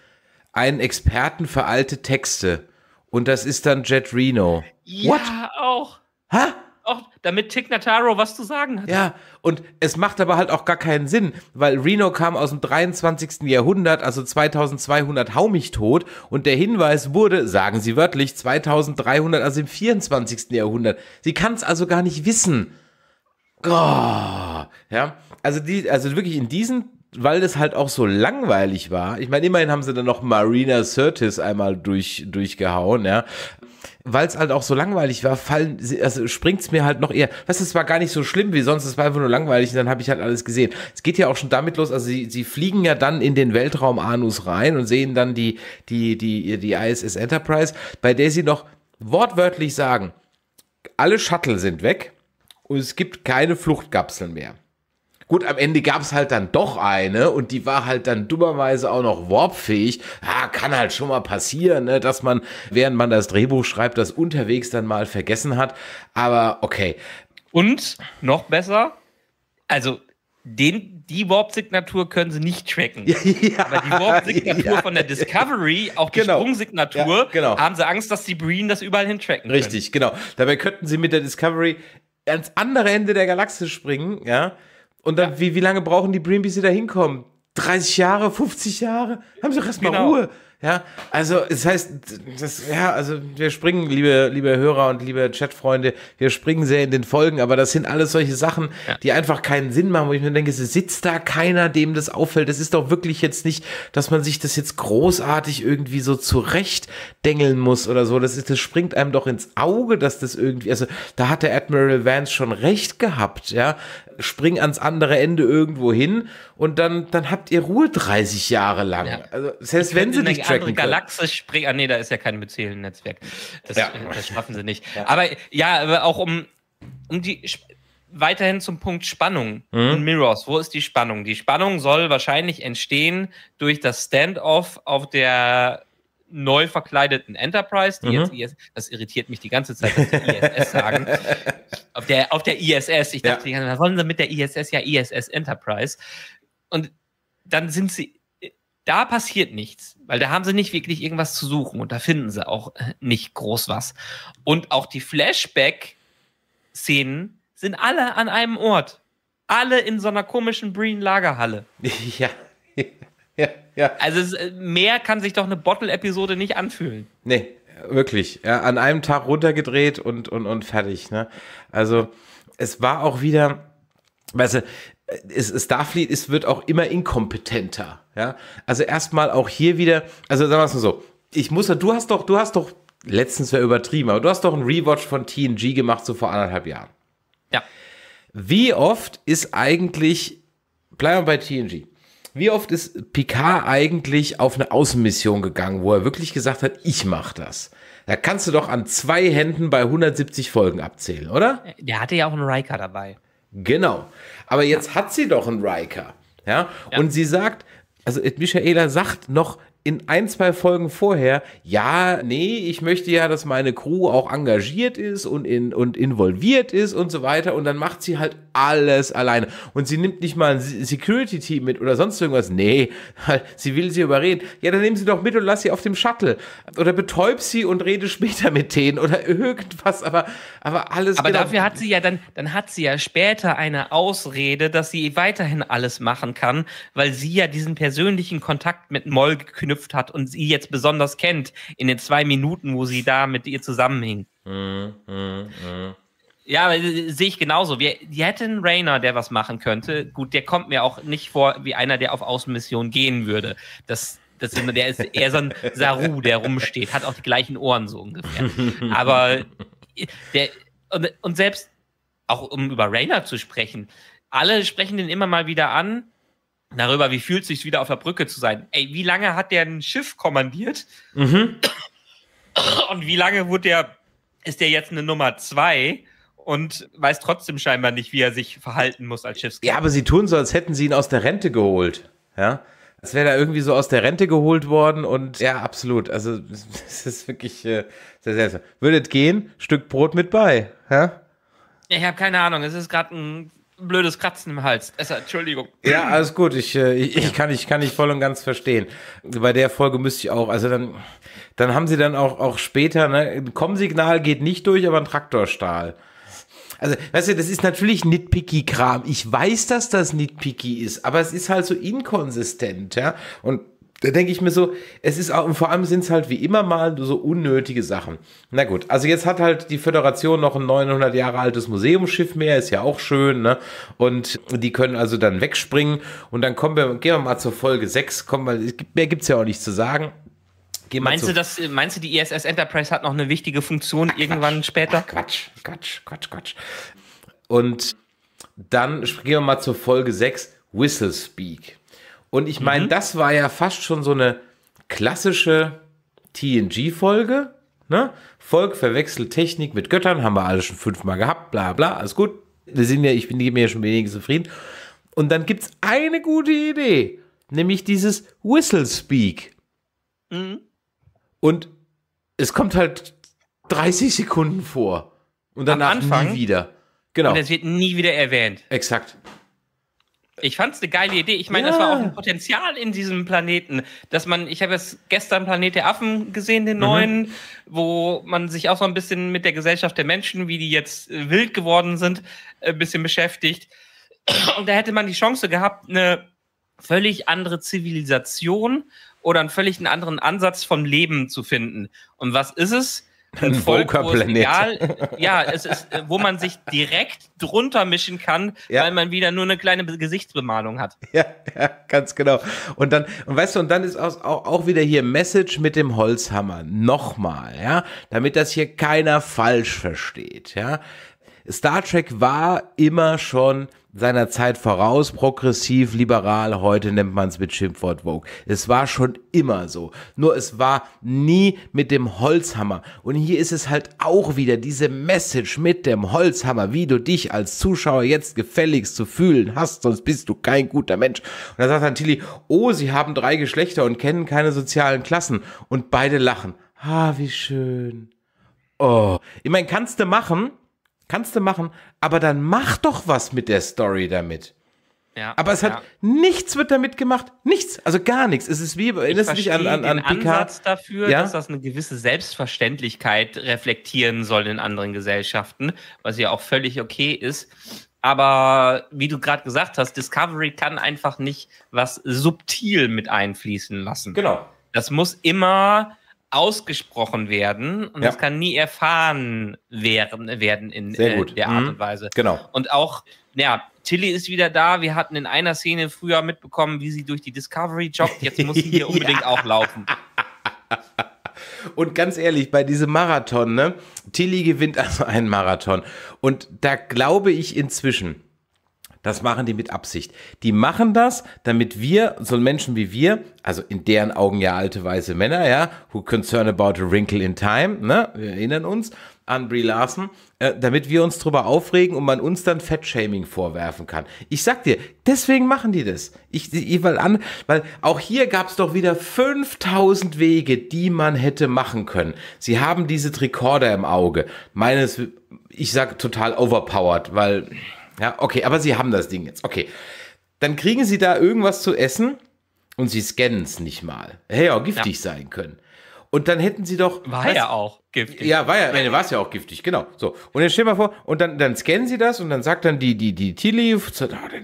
einen Experten für alte Texte. Und das ist dann Jet Reno. Ja, What? auch. Ha? Auch, damit Tick Nataro was zu sagen hat. Ja, und es macht aber halt auch gar keinen Sinn, weil Reno kam aus dem 23. Jahrhundert, also 2200 hau mich tot, und der Hinweis wurde, sagen Sie wörtlich, 2300, also im 24. Jahrhundert. Sie kann es also gar nicht wissen. Oh, ja, also die, also wirklich in diesen weil das halt auch so langweilig war, ich meine, immerhin haben sie dann noch Marina Curtis einmal durch, durchgehauen, ja. Weil es halt auch so langweilig war, fallen, also springt's mir halt noch eher. Was, es war gar nicht so schlimm wie sonst, es war einfach nur langweilig und dann habe ich halt alles gesehen. Es geht ja auch schon damit los, also sie, sie fliegen ja dann in den Weltraum Anus rein und sehen dann die, die, die, die ISS Enterprise, bei der sie noch wortwörtlich sagen, alle Shuttle sind weg und es gibt keine Fluchtkapseln mehr. Gut, am Ende gab es halt dann doch eine und die war halt dann dummerweise auch noch warpfähig. Ah, kann halt schon mal passieren, ne, dass man, während man das Drehbuch schreibt, das unterwegs dann mal vergessen hat. Aber okay. Und noch besser, also den, die Warp-Signatur können sie nicht tracken. Ja, Aber die Warp-Signatur ja, von der Discovery, auch die genau, Sprungsignatur, ja, genau. haben sie Angst, dass die Breen das überall hin tracken. Richtig, können. genau. Dabei könnten sie mit der Discovery ans andere Ende der Galaxie springen, ja und dann, ja. wie, wie lange brauchen die bis sie da hinkommen? 30 Jahre, 50 Jahre? Haben sie doch erstmal genau. Ruhe. Ja, also es heißt, das, ja, also wir springen, liebe, liebe Hörer und liebe Chatfreunde, wir springen sehr in den Folgen, aber das sind alles solche Sachen, ja. die einfach keinen Sinn machen, wo ich mir denke, sitzt da keiner, dem das auffällt. Das ist doch wirklich jetzt nicht, dass man sich das jetzt großartig irgendwie so zurecht dengeln muss oder so. Das, ist, das springt einem doch ins Auge, dass das irgendwie, also da hat der Admiral Vance schon recht gehabt, ja spring ans andere Ende irgendwo hin und dann, dann habt ihr Ruhe 30 Jahre lang. Ja. Also, das heißt, wenn sie nicht tracken andere Galaxie springen, ah nee, da ist ja kein Mycelen-Netzwerk. Das, ja. Äh, das, schaffen sie nicht. Ja. Aber ja, aber auch um, um die, weiterhin zum Punkt Spannung mhm. und Mirrors. Wo ist die Spannung? Die Spannung soll wahrscheinlich entstehen durch das Standoff auf der neu verkleideten Enterprise, die mhm. jetzt ISS, das irritiert mich die ganze Zeit, dass die ISS sagen. Auf der, auf der ISS, ich dachte, ja. was wollen sie mit der ISS? Ja, ISS Enterprise. Und dann sind sie, da passiert nichts, weil da haben sie nicht wirklich irgendwas zu suchen und da finden sie auch äh, nicht groß was. Und auch die Flashback-Szenen sind alle an einem Ort. Alle in so einer komischen Breen-Lagerhalle. Ja. ja, ja. Also äh, mehr kann sich doch eine Bottle-Episode nicht anfühlen. Nee, wirklich. Ja, an einem Tag runtergedreht und, und, und fertig. Ne? Also es war auch wieder, weißt du, äh, es, ist, Starfleet es wird auch immer inkompetenter. Ja? Also erstmal auch hier wieder, also sagen wir es mal so, ich muss du hast doch, du hast doch, letztens wäre übertrieben, aber du hast doch einen Rewatch von TNG gemacht, so vor anderthalb Jahren. Ja. Wie oft ist eigentlich, bleiben wir bei TNG, wie oft ist Picard eigentlich auf eine Außenmission gegangen, wo er wirklich gesagt hat, ich mache das? Da kannst du doch an zwei Händen bei 170 Folgen abzählen, oder? Der hatte ja auch einen Riker dabei. Genau. Aber jetzt ja. hat sie doch einen Riker. Ja? ja? Und sie sagt, also Michaela sagt noch, in ein, zwei Folgen vorher, ja, nee, ich möchte ja, dass meine Crew auch engagiert ist und, in, und involviert ist und so weiter. Und dann macht sie halt alles alleine. Und sie nimmt nicht mal ein Security-Team mit oder sonst irgendwas. Nee, halt, sie will sie überreden. Ja, dann nehmen sie doch mit und lass sie auf dem Shuttle. Oder betäub sie und rede später mit denen oder irgendwas. Aber, aber alles. Aber genau. dafür hat sie ja dann, dann hat sie ja später eine Ausrede, dass sie weiterhin alles machen kann, weil sie ja diesen persönlichen Kontakt mit Moll geknüpft geknüpft hat und sie jetzt besonders kennt in den zwei Minuten, wo sie da mit ihr zusammenhing. Mhm, mh, mh. Ja, äh, sehe ich genauso. Wir, die hätten Rainer, der was machen könnte. Gut, der kommt mir auch nicht vor wie einer, der auf Außenmission gehen würde. Das, das ist, der ist eher so ein Saru, der rumsteht, hat auch die gleichen Ohren so ungefähr. Aber äh, der und, und selbst auch um über Rainer zu sprechen, alle sprechen den immer mal wieder an darüber, wie fühlt es sich wieder auf der Brücke zu sein. Ey, wie lange hat der ein Schiff kommandiert? Mhm. Und wie lange wurde der, ist der jetzt eine Nummer zwei? und weiß trotzdem scheinbar nicht, wie er sich verhalten muss als Schiffskapitän. Ja, aber sie tun so, als hätten sie ihn aus der Rente geholt. Ja. Als wäre er irgendwie so aus der Rente geholt worden und ja, absolut. Also, das ist wirklich äh, sehr seltsam. Würdet gehen, Stück Brot mit bei. Ja? Ich habe keine Ahnung. Es ist gerade ein blödes Kratzen im Hals. Esser, Entschuldigung. Ja, alles gut. Ich, äh, ich, ich, kann, ich kann dich voll und ganz verstehen. Bei der Folge müsste ich auch, also dann, dann haben sie dann auch, auch später, ne, ein Kommsignal geht nicht durch, aber ein Traktorstahl. Also, weißt du, das ist natürlich nitpicky Kram. Ich weiß, dass das nitpicky ist, aber es ist halt so inkonsistent, ja. Und da denke ich mir so, es ist auch, und vor allem sind es halt wie immer mal so unnötige Sachen. Na gut, also jetzt hat halt die Föderation noch ein 900 Jahre altes Museumsschiff mehr, ist ja auch schön, ne? Und die können also dann wegspringen und dann kommen wir, gehen wir mal zur Folge 6, kommen wir, mehr gibt's ja auch nicht zu sagen. Gehen meinst du, das, meinst du, die ISS Enterprise hat noch eine wichtige Funktion Ach, irgendwann Quatsch, später? Quatsch, Quatsch, Quatsch, Quatsch. Und dann gehen wir mal zur Folge 6, Whistlespeak. Und ich meine, mhm. das war ja fast schon so eine klassische TNG-Folge. Ne? Volk verwechselt Technik mit Göttern, haben wir alle schon fünfmal gehabt, bla bla, alles gut. Wir sind ja, ich bin mir ja schon wenig zufrieden. Und dann gibt es eine gute Idee, nämlich dieses Whistlespeak. Mhm. Und es kommt halt 30 Sekunden vor. Und danach Anfang, nie wieder. Genau. Und es wird nie wieder erwähnt. Exakt. Ich fand es eine geile Idee. Ich meine, ja. war auch ein Potenzial in diesem Planeten, dass man, ich habe jetzt gestern Planet der Affen gesehen, den mhm. neuen, mhm. wo man sich auch so ein bisschen mit der Gesellschaft der Menschen, wie die jetzt äh, wild geworden sind, äh, ein bisschen beschäftigt. Und da hätte man die Chance gehabt, eine völlig andere Zivilisation oder einen völlig anderen Ansatz vom Leben zu finden. Und was ist es? ein Volk, wo egal, ja, es ist, äh, wo man sich direkt drunter mischen kann, ja. weil man wieder nur eine kleine Gesichtsbemalung hat. Ja, ja, ganz genau. Und dann, und weißt du, und dann ist auch, auch wieder hier Message mit dem Holzhammer. Nochmal, ja, damit das hier keiner falsch versteht, ja. Star Trek war immer schon seiner Zeit voraus, progressiv, liberal, heute nennt man es mit Schimpfwort Vogue. Es war schon immer so. Nur es war nie mit dem Holzhammer. Und hier ist es halt auch wieder diese Message mit dem Holzhammer, wie du dich als Zuschauer jetzt gefälligst zu fühlen hast, sonst bist du kein guter Mensch. Und da sagt dann Tilly, oh, sie haben drei Geschlechter und kennen keine sozialen Klassen. Und beide lachen. Ah, wie schön. Oh. Ich meine, kannst du machen, Kannst du machen, aber dann mach doch was mit der Story damit. Ja, aber es hat ja. nichts wird damit gemacht, nichts, also gar nichts. Es ist wie erinnerst du dich an an, an den Picard Ansatz dafür, ja? dass das eine gewisse Selbstverständlichkeit reflektieren soll in anderen Gesellschaften, was ja auch völlig okay ist. Aber wie du gerade gesagt hast, Discovery kann einfach nicht was subtil mit einfließen lassen. Genau. Das muss immer ausgesprochen werden und ja. das kann nie erfahren werden, werden in äh, der Art mhm. und Weise. Genau. Und auch, ja, Tilly ist wieder da. Wir hatten in einer Szene früher mitbekommen, wie sie durch die Discovery joggt. Jetzt muss sie hier unbedingt auch laufen. Und ganz ehrlich, bei diesem Marathon, ne? Tilly gewinnt also einen Marathon. Und da glaube ich inzwischen, das machen die mit Absicht. Die machen das, damit wir, so Menschen wie wir, also in deren Augen ja alte weiße Männer, ja, who concern about a wrinkle in time, ne, wir erinnern uns an Brie Larson, äh, damit wir uns drüber aufregen und man uns dann Fettshaming vorwerfen kann. Ich sag dir, deswegen machen die das. Ich, ich weil an, weil auch hier gab es doch wieder 5000 Wege, die man hätte machen können. Sie haben diese Tricorder im Auge. Meines, ich sag total overpowered, weil ja, okay, aber sie haben das Ding jetzt. Okay. Dann kriegen sie da irgendwas zu essen und sie scannen es nicht mal. Hätte ja auch giftig ja. sein können. Und dann hätten sie doch. War was? ja auch giftig. Ja, war ja, nee, war es ja auch giftig, genau. So. Und jetzt stell mal vor, und dann, dann scannen sie das und dann sagt dann die, die, die Tilly, oh,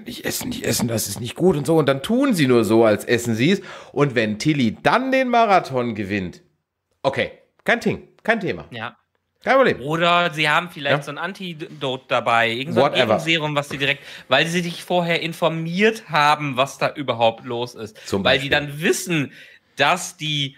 nicht essen, nicht essen, das ist nicht gut und so. Und dann tun sie nur so, als essen sie es. Und wenn Tilly dann den Marathon gewinnt, okay, kein Ding, kein Thema. Ja. Kein Problem. Oder sie haben vielleicht ja. so ein Antidote dabei, irgendein Serum, was sie direkt, weil sie sich vorher informiert haben, was da überhaupt los ist. Zum weil Beispiel. die dann wissen, dass die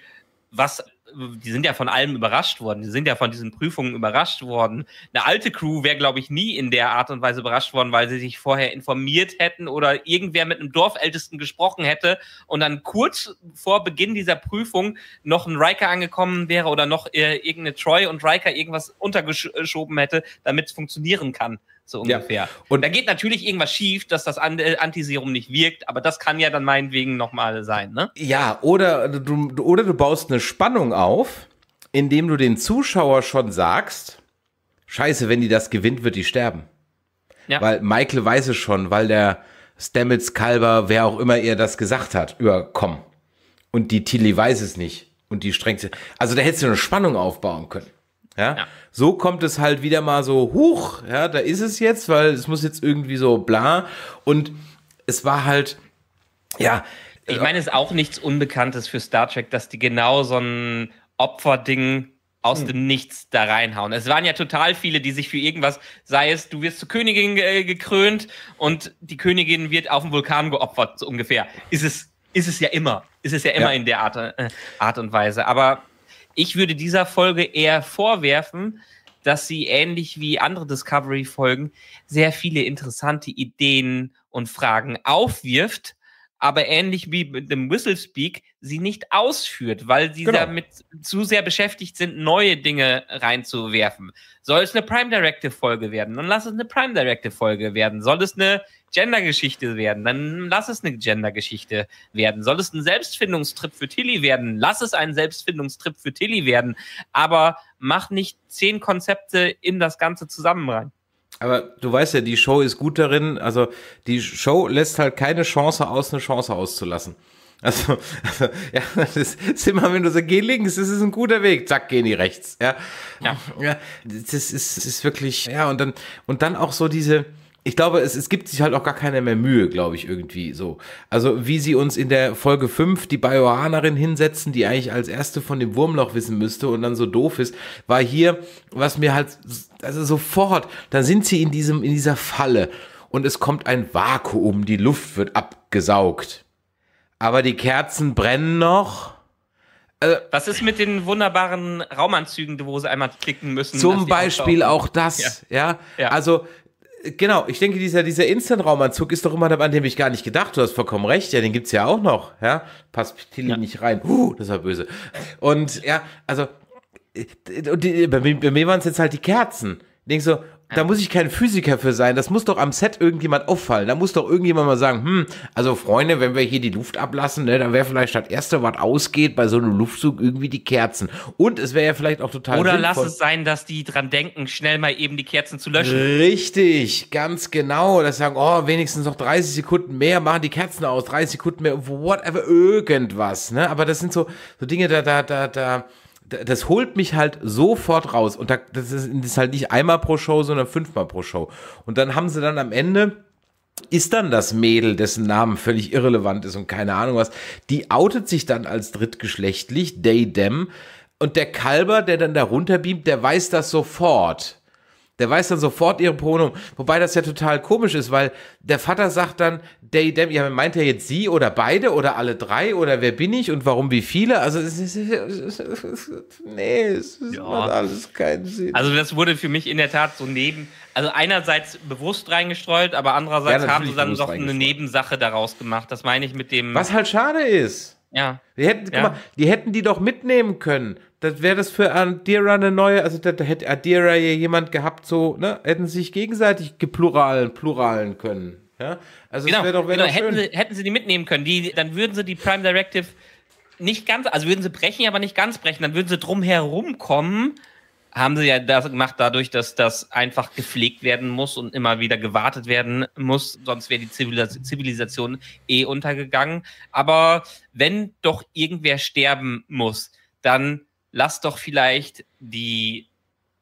was die sind ja von allem überrascht worden. Die sind ja von diesen Prüfungen überrascht worden. Eine alte Crew wäre, glaube ich, nie in der Art und Weise überrascht worden, weil sie sich vorher informiert hätten oder irgendwer mit einem Dorfältesten gesprochen hätte und dann kurz vor Beginn dieser Prüfung noch ein Riker angekommen wäre oder noch äh, irgendeine Troy und Riker irgendwas untergeschoben hätte, damit es funktionieren kann. So ungefähr. Ja. Und da geht natürlich irgendwas schief, dass das äh, Antiserum nicht wirkt, aber das kann ja dann meinetwegen nochmal sein, ne? Ja, oder du, oder du baust eine Spannung auf, indem du den Zuschauer schon sagst, scheiße, wenn die das gewinnt, wird die sterben. Ja. Weil Michael weiß es schon, weil der Stamets, Kalber, wer auch immer ihr das gesagt hat, überkommen. Und die Tilly weiß es nicht. Und die strengste. Also da hättest du eine Spannung aufbauen können. Ja? ja? So kommt es halt wieder mal so, hoch, ja, da ist es jetzt, weil es muss jetzt irgendwie so bla. Und es war halt, ja. Ich meine, es ist auch nichts Unbekanntes für Star Trek, dass die genau so ein Opferding aus hm. dem Nichts da reinhauen. Es waren ja total viele, die sich für irgendwas, sei es, du wirst zur Königin äh, gekrönt und die Königin wird auf dem Vulkan geopfert, so ungefähr. Ist es, ist es ja immer. Ist es ja immer ja. in der Art, äh, Art und Weise. Aber ich würde dieser Folge eher vorwerfen, dass sie ähnlich wie andere Discovery-Folgen sehr viele interessante Ideen und Fragen aufwirft, aber ähnlich wie mit dem Whistlespeak sie nicht ausführt, weil sie genau. damit zu sehr beschäftigt sind, neue Dinge reinzuwerfen. Soll es eine Prime Directive Folge werden, dann lass es eine Prime Directive Folge werden. Soll es eine Gender-Geschichte werden, dann lass es eine Gender-Geschichte werden. Soll es ein Selbstfindungstrip für Tilly werden, lass es ein Selbstfindungstrip für Tilly werden. Aber mach nicht zehn Konzepte in das Ganze zusammen rein. Aber du weißt ja, die Show ist gut darin. Also die Show lässt halt keine Chance aus, eine Chance auszulassen. Also, also ja, das ist immer, wenn du sagst, geh links, das ist ein guter Weg, zack, geh die rechts. Ja, ja, ja das, ist, das ist wirklich, ja, und dann, und dann auch so diese, ich glaube, es, es gibt sich halt auch gar keiner mehr Mühe, glaube ich, irgendwie so. Also, wie sie uns in der Folge 5 die Bioanerin hinsetzen, die eigentlich als erste von dem Wurmloch wissen müsste und dann so doof ist, war hier, was mir halt, also sofort, dann sind sie in diesem, in dieser Falle und es kommt ein Vakuum, die Luft wird abgesaugt. Aber die Kerzen brennen noch. Äh, was ist mit den wunderbaren Raumanzügen, wo sie einmal klicken müssen? Zum Beispiel auch das, Ja? ja. Also Genau, ich denke, dieser, dieser Instant-Raumanzug ist doch immer, an dem ich gar nicht gedacht. Du hast vollkommen recht, ja, den gibt es ja auch noch. Ja, passt Tilly ja. nicht rein. Uh, das war böse. Und ja, also, äh, und die, bei, mir, bei mir waren es jetzt halt die Kerzen. Ich denke so, da muss ich kein Physiker für sein. Das muss doch am Set irgendjemand auffallen. Da muss doch irgendjemand mal sagen, hm, also Freunde, wenn wir hier die Luft ablassen, ne, dann wäre vielleicht das erste, was ausgeht, bei so einem Luftzug irgendwie die Kerzen. Und es wäre ja vielleicht auch total Oder sinnvoll. lass es sein, dass die dran denken, schnell mal eben die Kerzen zu löschen. Richtig, ganz genau. Das sagen, oh, wenigstens noch 30 Sekunden mehr, machen die Kerzen aus, 30 Sekunden mehr, whatever, irgendwas, ne? Aber das sind so, so Dinge, da, da, da, da, das holt mich halt sofort raus. Und das ist halt nicht einmal pro Show, sondern fünfmal pro Show. Und dann haben sie dann am Ende ist dann das Mädel, dessen Namen völlig irrelevant ist und keine Ahnung was, die outet sich dann als drittgeschlechtlich, they, them. Und der Kalber, der dann darunter beamt, der weiß das sofort. Der weiß dann sofort ihre Pronomen. Wobei das ja total komisch ist, weil der Vater sagt dann, they, them, ja, meint er jetzt sie oder beide oder alle drei oder wer bin ich und warum wie viele? Also, es ist, nee, es ist ja. alles keinen Sinn. Also, das wurde für mich in der Tat so neben, also einerseits bewusst reingestreut, aber andererseits ja, haben sie dann doch eine Nebensache daraus gemacht. Das meine ich mit dem. Was halt schade ist. Ja. Die hätten, ja. Mal, die hätten die doch mitnehmen können das wäre das für Adira eine neue, also da, da hätte Adira ja jemand gehabt, so, ne, hätten sie sich gegenseitig gepluralen, pluralen können. Ja? Also genau, wäre doch, wär genau. Hätten, sie, hätten sie die mitnehmen können, die, dann würden sie die Prime Directive nicht ganz, also würden sie brechen, aber nicht ganz brechen, dann würden sie drum herum kommen, haben sie ja das gemacht dadurch, dass das einfach gepflegt werden muss und immer wieder gewartet werden muss, sonst wäre die Zivilisation eh untergegangen. Aber wenn doch irgendwer sterben muss, dann lass doch vielleicht die,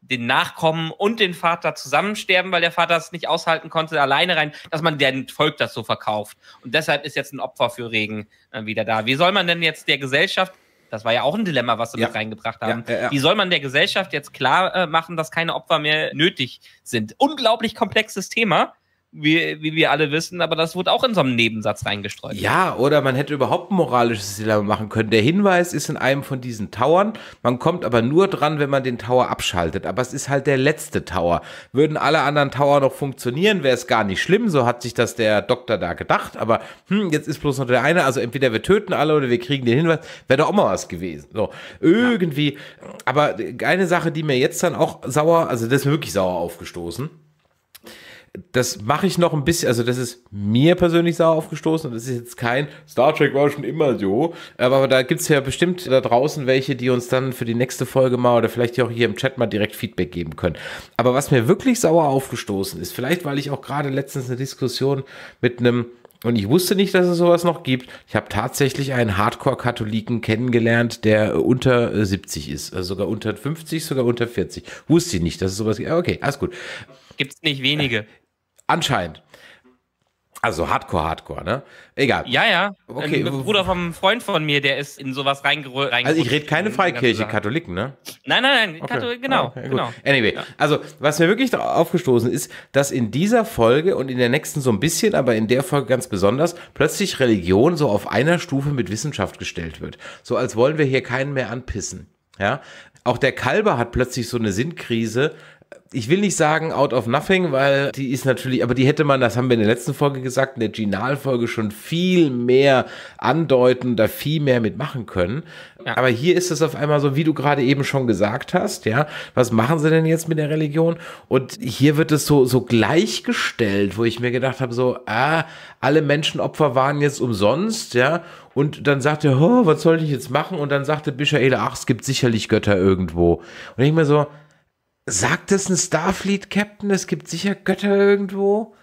den Nachkommen und den Vater zusammensterben, weil der Vater es nicht aushalten konnte, alleine rein, dass man dem Volk das so verkauft. Und deshalb ist jetzt ein Opfer für Regen äh, wieder da. Wie soll man denn jetzt der Gesellschaft das war ja auch ein Dilemma, was sie ja. mit reingebracht haben. Ja, ja, Wie soll man der Gesellschaft jetzt klar äh, machen, dass keine Opfer mehr nötig sind? Unglaublich komplexes Thema wie, wie wir alle wissen, aber das wurde auch in so einem Nebensatz reingestreut. Ja, oder man hätte überhaupt ein moralisches Dilemma machen können. Der Hinweis ist in einem von diesen Towern. Man kommt aber nur dran, wenn man den Tower abschaltet. Aber es ist halt der letzte Tower. Würden alle anderen Tower noch funktionieren, wäre es gar nicht schlimm. So hat sich das der Doktor da gedacht. Aber hm, jetzt ist bloß noch der eine. Also entweder wir töten alle oder wir kriegen den Hinweis. Wäre doch auch mal was gewesen. So, irgendwie. Ja. Aber eine Sache, die mir jetzt dann auch sauer, also das ist mir wirklich sauer aufgestoßen das mache ich noch ein bisschen, also das ist mir persönlich sauer aufgestoßen und das ist jetzt kein Star Trek war schon immer so, aber da gibt es ja bestimmt da draußen welche, die uns dann für die nächste Folge mal oder vielleicht auch hier im Chat mal direkt Feedback geben können. Aber was mir wirklich sauer aufgestoßen ist, vielleicht weil ich auch gerade letztens eine Diskussion mit einem und ich wusste nicht, dass es sowas noch gibt. Ich habe tatsächlich einen Hardcore-Katholiken kennengelernt, der unter 70 äh, ist, also sogar unter 50, sogar unter 40. Wusste ich nicht, dass es sowas gibt. Okay, alles gut. Gibt es nicht wenige. Anscheinend. Also Hardcore, Hardcore, ne? Egal. Ja, ja. Okay. Ein Bruder vom Freund von mir, der ist in sowas reingerutscht. Also ich rede keine Freikirche, Katholiken, ne? Nein, nein, nein, okay. Katholiken, genau, ah, okay, genau. Anyway, ja. also was mir wirklich aufgestoßen ist, dass in dieser Folge und in der nächsten so ein bisschen, aber in der Folge ganz besonders, plötzlich Religion so auf einer Stufe mit Wissenschaft gestellt wird. So als wollen wir hier keinen mehr anpissen. Ja, auch der Kalber hat plötzlich so eine Sinnkrise, ich will nicht sagen out of nothing, weil die ist natürlich, aber die hätte man, das haben wir in der letzten Folge gesagt, in der Ginal-Folge schon viel mehr andeuten, da viel mehr mitmachen können. Ja. Aber hier ist es auf einmal so, wie du gerade eben schon gesagt hast, ja, was machen sie denn jetzt mit der Religion? Und hier wird es so, so gleichgestellt, wo ich mir gedacht habe, so, ah, alle Menschenopfer waren jetzt umsonst, ja, und dann sagt er, oh, was soll ich jetzt machen? Und dann sagte Bischer ach, es gibt sicherlich Götter irgendwo. Und ich mir so, Sagt es ein Starfleet-Captain? Es gibt sicher Götter irgendwo.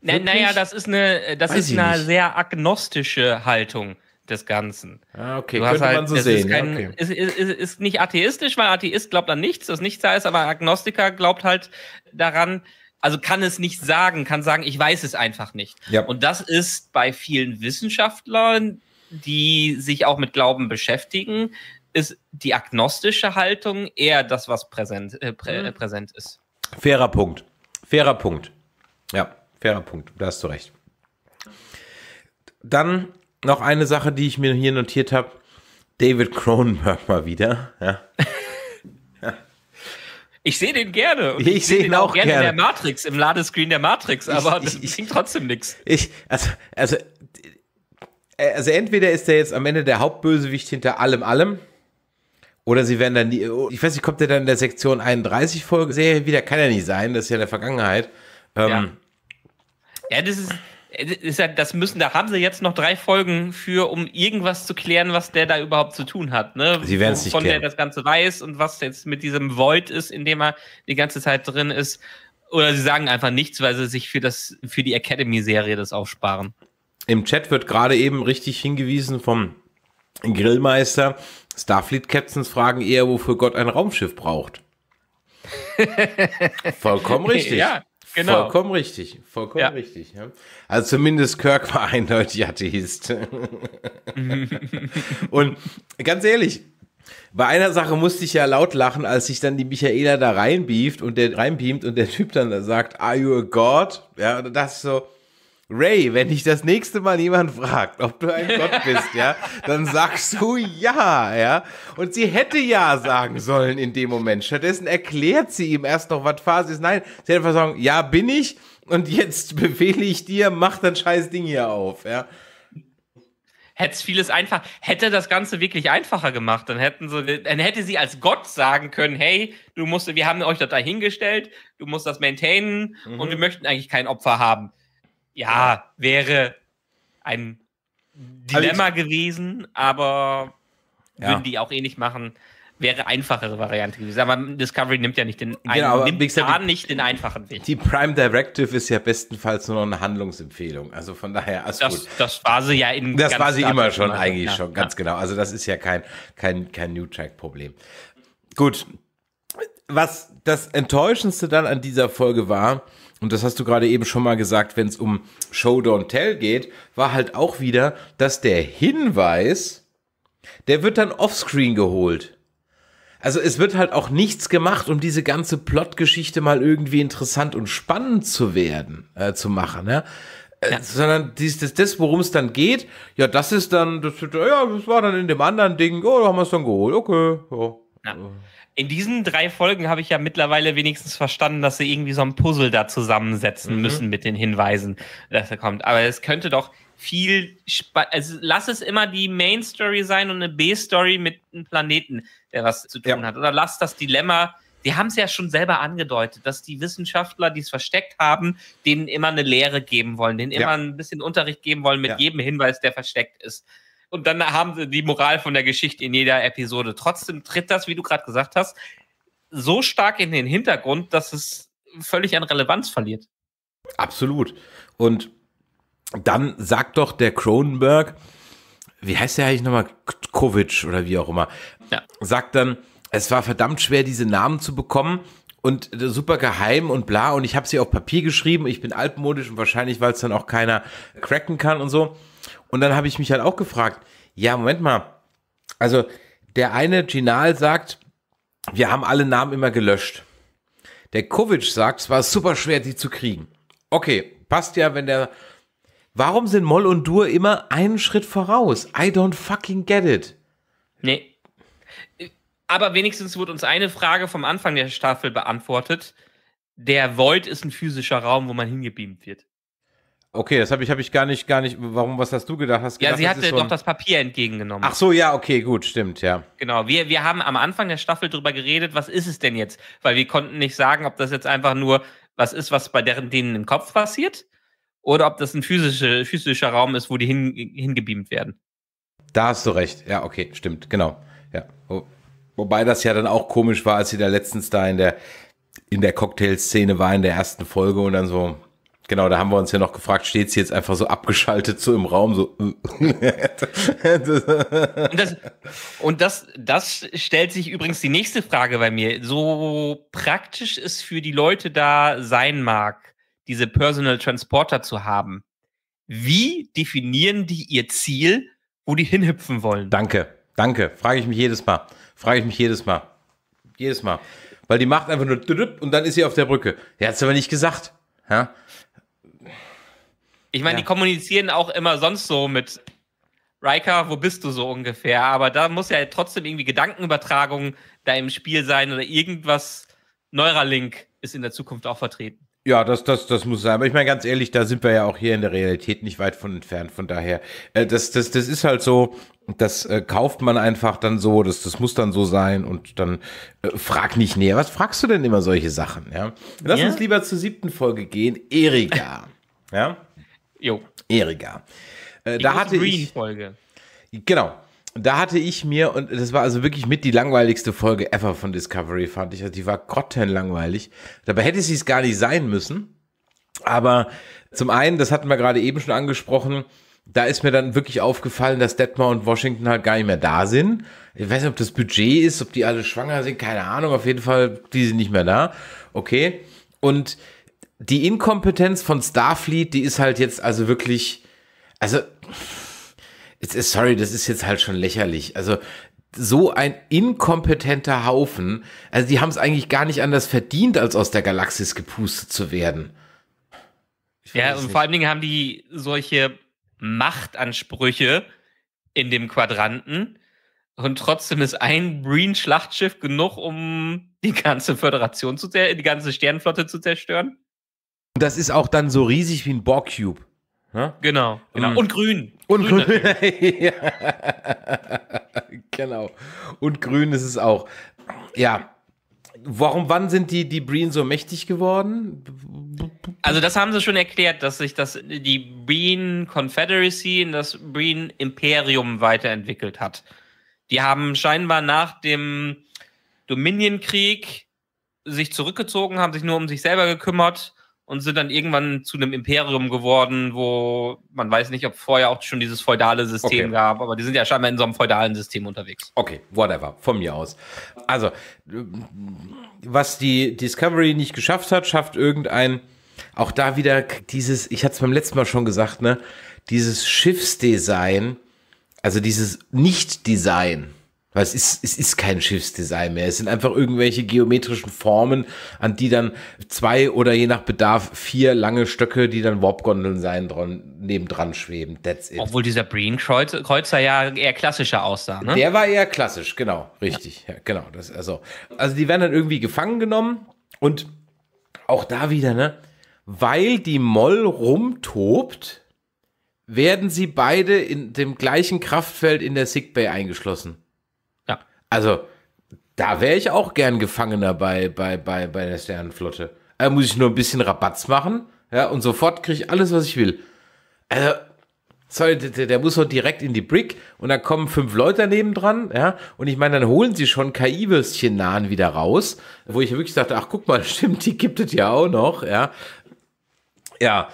Na, naja, das ist eine, das ist eine sehr agnostische Haltung des Ganzen. Ah, okay, du könnte halt, man so sehen. Ist, kein, okay. ist, ist, ist, nicht atheistisch, weil Atheist glaubt an nichts, dass nichts da ist, aber Agnostiker glaubt halt daran, also kann es nicht sagen, kann sagen, ich weiß es einfach nicht. Ja. Und das ist bei vielen Wissenschaftlern, die sich auch mit Glauben beschäftigen, ist die agnostische Haltung eher das, was präsent, äh, prä, mhm. präsent ist. Fairer Punkt. Fairer Punkt. Ja, fairer Punkt. Da hast du recht. Dann noch eine Sache, die ich mir hier notiert habe. David Cronenberg mal wieder. Ja. Ich sehe den gerne. ich, ich sehe seh ihn auch, auch gerne, gerne in der Matrix, im Ladescreen der Matrix, aber ich, das ich, klingt trotzdem nichts. Ich, also, also, äh, also entweder ist er jetzt am Ende der Hauptbösewicht hinter allem allem, oder sie werden dann, die, oh, ich weiß nicht, kommt der dann in der Sektion 31 Folge Serie wieder? Kann ja nicht sein, das ist ja in der Vergangenheit. Ähm, ja. ja, das ist, ist ja, das müssen, da haben sie jetzt noch drei Folgen für, um irgendwas zu klären, was der da überhaupt zu tun hat, ne? Sie werden es nicht klären. Von der das Ganze weiß und was jetzt mit diesem Void ist, in dem er die ganze Zeit drin ist. Oder sie sagen einfach nichts, weil sie sich für das, für die Academy-Serie das aufsparen. Im Chat wird gerade eben richtig hingewiesen vom Grillmeister, Starfleet Captains fragen eher, wofür Gott ein Raumschiff braucht. Vollkommen richtig. Ja, genau. Vollkommen richtig. Vollkommen ja. richtig. Ja. Also zumindest Kirk war eindeutig Atheist. Und ganz ehrlich, bei einer Sache musste ich ja laut lachen, als sich dann die Michaela da reinbeamt und der reinbeamt und der Typ dann sagt, Are you a God? Ja, das ist so. Ray, wenn dich das nächste Mal jemand fragt, ob du ein Gott bist, ja, dann sagst du ja, ja. Und sie hätte ja sagen sollen in dem Moment. Stattdessen erklärt sie ihm erst noch, was Phase ist. Nein, sie hätte einfach sagen, ja, bin ich. Und jetzt befehle ich dir, mach dein scheiß Ding hier auf, ja hätte vieles einfach, hätte das Ganze wirklich einfacher gemacht. Dann hätten sie, dann hätte sie als Gott sagen können, hey, du musst, wir haben euch da dahingestellt, du musst das maintainen mhm. und wir mhm. möchten eigentlich kein Opfer haben ja, wäre ein also Dilemma also gewesen, aber ja. würden die auch eh nicht machen. Wäre einfachere Variante gewesen. Aber Discovery nimmt ja nicht den, genau, einen, aber nimmt gesagt, die, nicht den einfachen Weg. Die Prime Directive ist ja bestenfalls nur noch eine Handlungsempfehlung. Also von daher, also das, das, war sie ja in Das war sie immer schon, eigentlich ja. schon, ganz ja. genau. Also das ist ja kein, kein, kein New Track-Problem. Gut. Was das Enttäuschendste dann an dieser Folge war, und das hast du gerade eben schon mal gesagt, wenn es um Show Don't Tell geht, war halt auch wieder, dass der Hinweis, der wird dann offscreen geholt. Also es wird halt auch nichts gemacht, um diese ganze Plotgeschichte mal irgendwie interessant und spannend zu werden, äh, zu machen, ne? Äh, ja. Sondern dies, das, das worum es dann geht, ja, das ist dann, das, ja, das war dann in dem anderen Ding, oh, da haben wir es dann geholt, okay. Oh. Ja. In diesen drei Folgen habe ich ja mittlerweile wenigstens verstanden, dass sie irgendwie so ein Puzzle da zusammensetzen mhm. müssen mit den Hinweisen, dass er kommt. Aber es könnte doch viel, Sp also lass es immer die Main Story sein und eine B-Story mit einem Planeten, der was zu tun ja. hat. Oder lass das Dilemma die haben es ja schon selber angedeutet, dass die Wissenschaftler, die es versteckt haben, denen immer eine Lehre geben wollen, denen ja. immer ein bisschen Unterricht geben wollen mit ja. jedem Hinweis, der versteckt ist und dann haben sie die Moral von der Geschichte in jeder Episode. Trotzdem tritt das, wie du gerade gesagt hast, so stark in den Hintergrund, dass es völlig an Relevanz verliert. Absolut. Und dann sagt doch der Cronenberg, wie heißt der eigentlich nochmal? Kovic oder wie auch immer, ja. sagt dann, es war verdammt schwer, diese Namen zu bekommen und super geheim und bla und ich habe sie auf Papier geschrieben, ich bin altmodisch und wahrscheinlich, weil es dann auch keiner cracken kann und so. Und dann habe ich mich halt auch gefragt, ja, Moment mal. Also der eine Ginal sagt, wir haben alle Namen immer gelöscht. Der Kovic sagt, es war super schwer, die zu kriegen. Okay, passt ja, wenn der. Warum sind Moll und Dur immer einen Schritt voraus? I don't fucking get it. Nee. Aber wenigstens wurde uns eine Frage vom Anfang der Staffel beantwortet. Der Void ist ein physischer Raum, wo man hingebeamt wird. Okay, das habe ich, hab ich gar nicht, gar nicht. Warum, was hast du gedacht? Hast gedacht ja, sie hatte so doch das Papier entgegengenommen. Ach so, ja, okay, gut, stimmt, ja. Genau, wir, wir haben am Anfang der Staffel drüber geredet, was ist es denn jetzt? Weil wir konnten nicht sagen, ob das jetzt einfach nur was ist, was bei deren denen im Kopf passiert oder ob das ein physische, physischer Raum ist, wo die hin, hingebeamt werden. Da hast du recht, ja, okay, stimmt, genau. Ja. Wobei das ja dann auch komisch war, als sie da letztens da in der, in der Cocktail-Szene war, in der ersten Folge und dann so, Genau, da haben wir uns ja noch gefragt, steht sie jetzt einfach so abgeschaltet so im Raum, so. Äh. und das, und das, das stellt sich übrigens die nächste Frage bei mir. So praktisch es für die Leute da sein mag, diese Personal Transporter zu haben. Wie definieren die ihr Ziel, wo die hinhüpfen wollen? Danke, danke. Frage ich mich jedes Mal. Frage ich mich jedes Mal. Jedes Mal. Weil die macht einfach nur und dann ist sie auf der Brücke. Der hat es aber nicht gesagt. Ja? Ich meine, ja. die kommunizieren auch immer sonst so mit Riker, wo bist du so ungefähr? Aber da muss ja trotzdem irgendwie Gedankenübertragung da im Spiel sein oder irgendwas. Neuralink ist in der Zukunft auch vertreten. Ja, das, das, das muss sein. Aber ich meine, ganz ehrlich, da sind wir ja auch hier in der Realität nicht weit von entfernt. Von daher, äh, das, das, das ist halt so, das äh, kauft man einfach dann so, das, das muss dann so sein und dann äh, frag nicht näher. Was fragst du denn immer solche Sachen? Ja? Lass ja? uns lieber zur siebten Folge gehen. Erika. ja? Jo. Erika. Äh, da hatte ich. Folge. Genau. Da hatte ich mir, und das war also wirklich mit die langweiligste Folge ever von Discovery, fand ich. Also die war grottenlangweilig. Dabei hätte sie es gar nicht sein müssen. Aber zum einen, das hatten wir gerade eben schon angesprochen, da ist mir dann wirklich aufgefallen, dass Detmar und Washington halt gar nicht mehr da sind. Ich weiß nicht, ob das Budget ist, ob die alle schwanger sind, keine Ahnung. Auf jeden Fall, die sind nicht mehr da. Okay. Und die Inkompetenz von Starfleet, die ist halt jetzt also wirklich, also, ist, sorry, das ist jetzt halt schon lächerlich. Also, so ein inkompetenter Haufen. Also, die haben es eigentlich gar nicht anders verdient, als aus der Galaxis gepustet zu werden. Ja, und vor allen Dingen haben die solche Machtansprüche in dem Quadranten. Und trotzdem ist ein Breen-Schlachtschiff genug, um die ganze Föderation zu die ganze Sternenflotte zu zerstören. Und das ist auch dann so riesig wie ein Borg-Cube. Hm? Genau, genau. Mhm. Und grün. Und grün. grün. genau. Und grün ist es auch. Ja. Warum, wann sind die, die Breen so mächtig geworden? Also, das haben sie schon erklärt, dass sich das, die Breen Confederacy in das Breen Imperium weiterentwickelt hat. Die haben scheinbar nach dem Dominion-Krieg sich zurückgezogen, haben sich nur um sich selber gekümmert und sind dann irgendwann zu einem Imperium geworden, wo man weiß nicht, ob vorher auch schon dieses feudale System okay. gab, aber die sind ja scheinbar in so einem feudalen System unterwegs. Okay, whatever, von mir aus. Also, was die Discovery nicht geschafft hat, schafft irgendein, auch da wieder dieses, ich hatte es beim letzten Mal schon gesagt, ne, dieses Schiffsdesign, also dieses Nicht-Design weil es ist, es ist kein Schiffsdesign mehr. Es sind einfach irgendwelche geometrischen Formen, an die dann zwei oder je nach Bedarf vier lange Stöcke, die dann Warpgondeln sein, dran, nebendran schweben. That's it. Obwohl dieser Breen Kreuzer, Kreuzer ja eher klassischer aussah, ne? Der war eher klassisch, genau. Richtig, ja. Ja, genau. Das, also, also die werden dann irgendwie gefangen genommen und auch da wieder, ne? Weil die Moll rumtobt, werden sie beide in dem gleichen Kraftfeld in der Sickbay eingeschlossen. Also, da wäre ich auch gern Gefangener bei, bei, bei, bei der Sternenflotte. Da muss ich nur ein bisschen Rabatz machen, ja, und sofort kriege ich alles, was ich will. Also, sorry, der, der muss doch direkt in die Brick und da kommen fünf Leute daneben dran, ja, und ich meine, dann holen sie schon KI-Würstchen nahen wieder raus, wo ich wirklich dachte, ach, guck mal, stimmt, die gibt es ja auch noch, ja. Ja.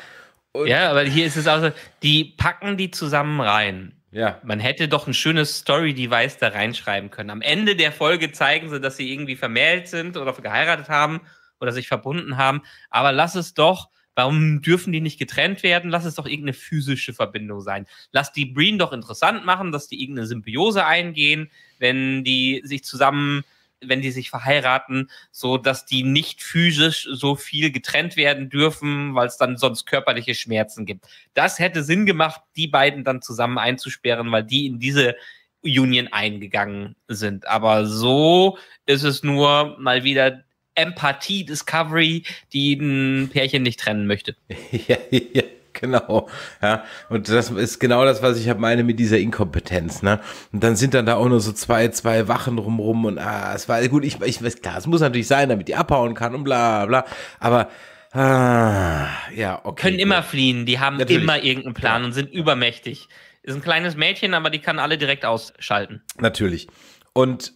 Und ja, aber hier ist es auch so, die packen die zusammen rein. Ja. Man hätte doch ein schönes Story-Device da reinschreiben können. Am Ende der Folge zeigen sie, dass sie irgendwie vermählt sind oder geheiratet haben oder sich verbunden haben. Aber lass es doch, warum dürfen die nicht getrennt werden? Lass es doch irgendeine physische Verbindung sein. Lass die Breen doch interessant machen, dass die irgendeine Symbiose eingehen, wenn die sich zusammen wenn die sich verheiraten, so dass die nicht physisch so viel getrennt werden dürfen, weil es dann sonst körperliche Schmerzen gibt. Das hätte Sinn gemacht, die beiden dann zusammen einzusperren, weil die in diese Union eingegangen sind. Aber so ist es nur mal wieder Empathie Discovery, die ein Pärchen nicht trennen möchte. genau. Ja, und das ist genau das, was ich hab halt meine mit dieser Inkompetenz, ne? Und dann sind dann da auch nur so zwei, zwei Wachen rumrum und ah, es war gut, ich, ich weiß klar, es muss natürlich sein, damit die abhauen kann und bla bla. Aber ah, ja, okay. Können gut. immer fliehen, die haben natürlich. immer irgendeinen Plan ja. und sind übermächtig. Ist ein kleines Mädchen, aber die kann alle direkt ausschalten. Natürlich. Und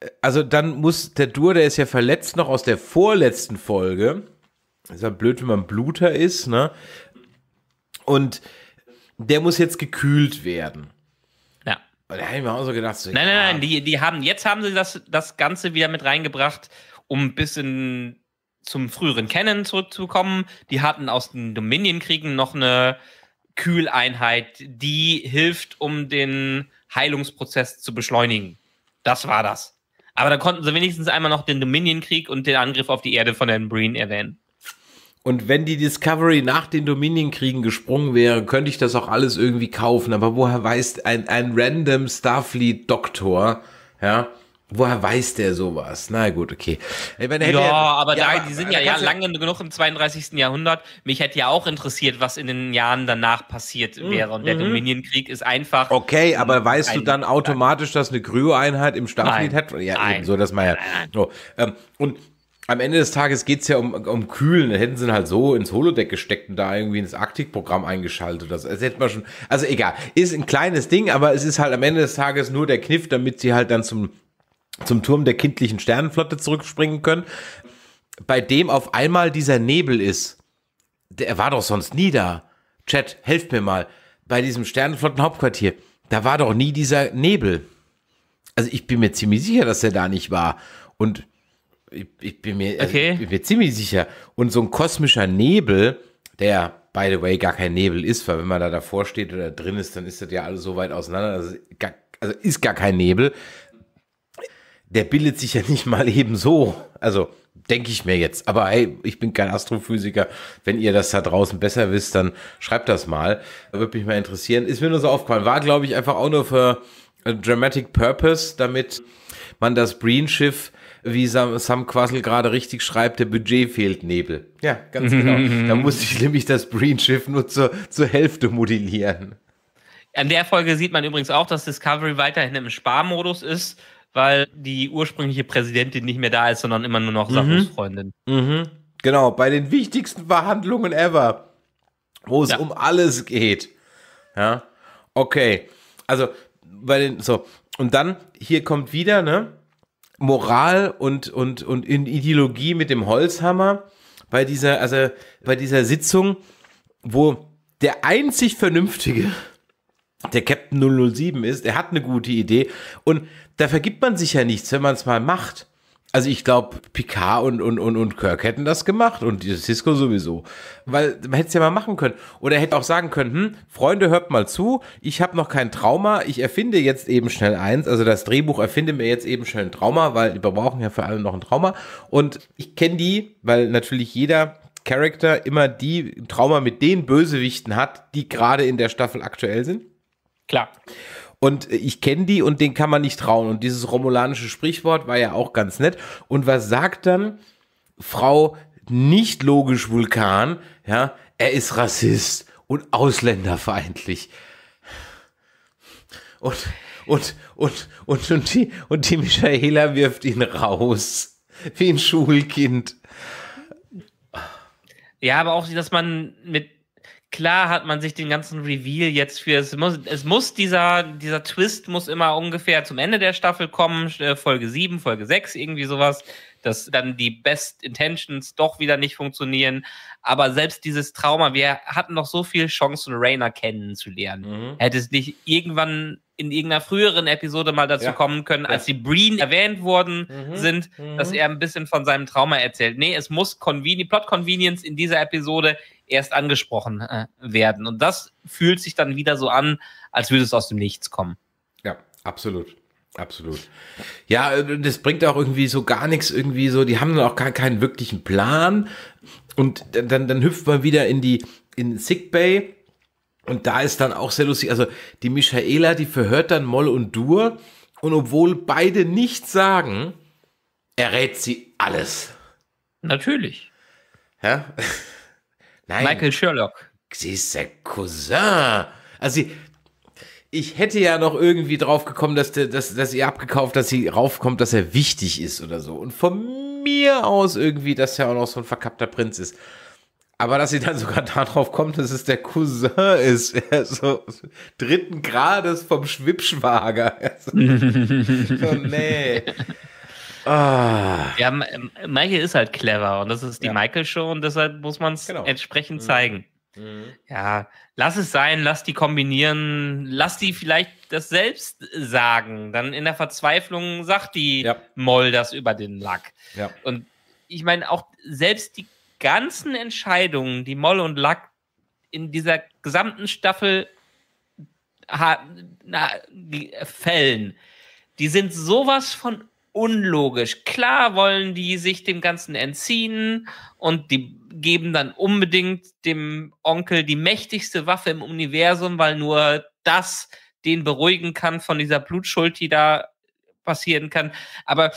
äh, also dann muss der Dur, der ist ja verletzt noch aus der vorletzten Folge. Ist ja blöd, wenn man Bluter ist, ne? Und der muss jetzt gekühlt werden. Ja. Und da habe ich mir auch so gedacht, so, nein, ja. nein, nein, die, die haben, jetzt haben sie das, das Ganze wieder mit reingebracht, um ein bisschen zum früheren Canon zurückzukommen. Die hatten aus den Dominion-Kriegen noch eine Kühleinheit, die hilft, um den Heilungsprozess zu beschleunigen. Das war das. Aber da konnten sie wenigstens einmal noch den Dominion-Krieg und den Angriff auf die Erde von den Breen erwähnen. Und wenn die Discovery nach den Dominion-Kriegen gesprungen wäre, könnte ich das auch alles irgendwie kaufen. Aber woher weiß ein, ein random Starfleet-Doktor, ja, Woher weiß der sowas? Na gut, okay. ja, er, aber ja, da, die sind ja, ja lange genug im 32. Jahrhundert. Mich hätte ja auch interessiert, was in den Jahren danach passiert mhm, wäre. Und der mhm. Dominion-Krieg ist einfach. Okay, aber weißt du dann automatisch, dass eine Kryo-Einheit im Starfleet hat? Ja, nein. eben so, dass man ja. So. Ähm, und am Ende des Tages geht es ja um, um Kühlen. Da hätten sie ihn halt so ins Holodeck gesteckt und da irgendwie ins Arktikprogramm eingeschaltet. Das, das hätte man schon. Also egal. Ist ein kleines Ding, aber es ist halt am Ende des Tages nur der Kniff, damit sie halt dann zum, zum Turm der kindlichen Sternenflotte zurückspringen können. Bei dem auf einmal dieser Nebel ist. Der war doch sonst nie da. Chat, helft mir mal. Bei diesem Sternenflottenhauptquartier, da war doch nie dieser Nebel. Also ich bin mir ziemlich sicher, dass er da nicht war. Und ich, ich, bin mir, also okay. ich bin mir ziemlich sicher. Und so ein kosmischer Nebel, der, by the way, gar kein Nebel ist, weil wenn man da davor steht oder drin ist, dann ist das ja alles so weit auseinander. Also, gar, also ist gar kein Nebel. Der bildet sich ja nicht mal eben so. Also, denke ich mir jetzt. Aber hey, ich bin kein Astrophysiker. Wenn ihr das da draußen besser wisst, dann schreibt das mal. Würde mich mal interessieren. Ist mir nur so aufgefallen. War, glaube ich, einfach auch nur für Dramatic Purpose, damit man das Breen-Schiff wie Sam, Sam Quassel gerade richtig schreibt, der Budget fehlt Nebel. Ja, ganz genau. da musste ich nämlich das Breen-Schiff nur zur, zur Hälfte modellieren. An der Folge sieht man übrigens auch, dass Discovery weiterhin im Sparmodus ist, weil die ursprüngliche Präsidentin nicht mehr da ist, sondern immer nur noch mhm. Sachos Mhm. Genau, bei den wichtigsten Verhandlungen ever, wo es ja. um alles geht. Ja, okay. Also, bei den, so, und dann, hier kommt wieder, ne? Moral und, und, und in Ideologie mit dem Holzhammer bei dieser, also bei dieser Sitzung, wo der einzig Vernünftige der Captain 007 ist, der hat eine gute Idee und da vergibt man sich ja nichts, wenn man es mal macht. Also ich glaube, Picard und, und, und, und Kirk hätten das gemacht und Cisco sowieso. Weil man hätte es ja mal machen können. Oder hätte auch sagen können, hm, Freunde, hört mal zu, ich habe noch kein Trauma, ich erfinde jetzt eben schnell eins. Also das Drehbuch erfinde mir jetzt eben schnell ein Trauma, weil wir brauchen ja für alle noch ein Trauma. Und ich kenne die, weil natürlich jeder Charakter immer die Trauma mit den Bösewichten hat, die gerade in der Staffel aktuell sind. Klar und ich kenne die und den kann man nicht trauen. Und dieses romulanische Sprichwort war ja auch ganz nett. Und was sagt dann Frau nicht logisch Vulkan? Ja, er ist Rassist und ausländerfeindlich. Und, und, und, und, und die, und die Michaela wirft ihn raus. Wie ein Schulkind. Ja, aber auch, dass man mit klar hat man sich den ganzen Reveal jetzt für es muss, es muss dieser, dieser Twist muss immer ungefähr zum Ende der Staffel kommen, äh, Folge 7, Folge 6, irgendwie sowas, dass dann die Best Intentions doch wieder nicht funktionieren. Aber selbst dieses Trauma, wir hatten noch so viel Chancen, Rainer kennenzulernen. Mhm. Hätte es nicht irgendwann in irgendeiner früheren Episode mal dazu ja. kommen können, als ja. die Breen erwähnt worden mhm. sind, mhm. dass er ein bisschen von seinem Trauma erzählt. Nee, es muss Conveni Plot Convenience in dieser Episode erst angesprochen äh, werden. Und das fühlt sich dann wieder so an, als würde es aus dem Nichts kommen. Ja, absolut. Absolut. Ja, äh, das bringt auch irgendwie so gar nichts, irgendwie so, die haben dann auch gar keinen wirklichen Plan. Und dann, dann hüpft man wieder in die in Sickbay und da ist dann auch sehr lustig, also die Michaela, die verhört dann Moll und Dur und obwohl beide nichts sagen, errät sie alles. Natürlich. Ja? Nein. Michael Sherlock. Sie ist der Cousin. Also sie, ich hätte ja noch irgendwie drauf gekommen, dass, der, dass, dass ihr abgekauft, dass sie raufkommt, dass er wichtig ist oder so. Und von mir aus irgendwie, dass er auch noch so ein verkappter Prinz ist. Aber dass sie dann sogar darauf kommt, dass es der Cousin ist, so dritten Grades vom Schwippschwager. so, nee. Oh. Ja, Michael ist halt clever und das ist die ja. Michael-Show und deshalb muss man es genau. entsprechend mhm. zeigen. Mhm. Ja, lass es sein, lass die kombinieren, lass die vielleicht das selbst sagen. Dann in der Verzweiflung sagt die ja. Moll das über den Lack. Ja. Und ich meine, auch selbst die ganzen Entscheidungen, die Moll und Lack in dieser gesamten Staffel fällen, die sind sowas von unlogisch. Klar wollen die sich dem Ganzen entziehen und die geben dann unbedingt dem Onkel die mächtigste Waffe im Universum, weil nur das den beruhigen kann von dieser Blutschuld, die da passieren kann. Aber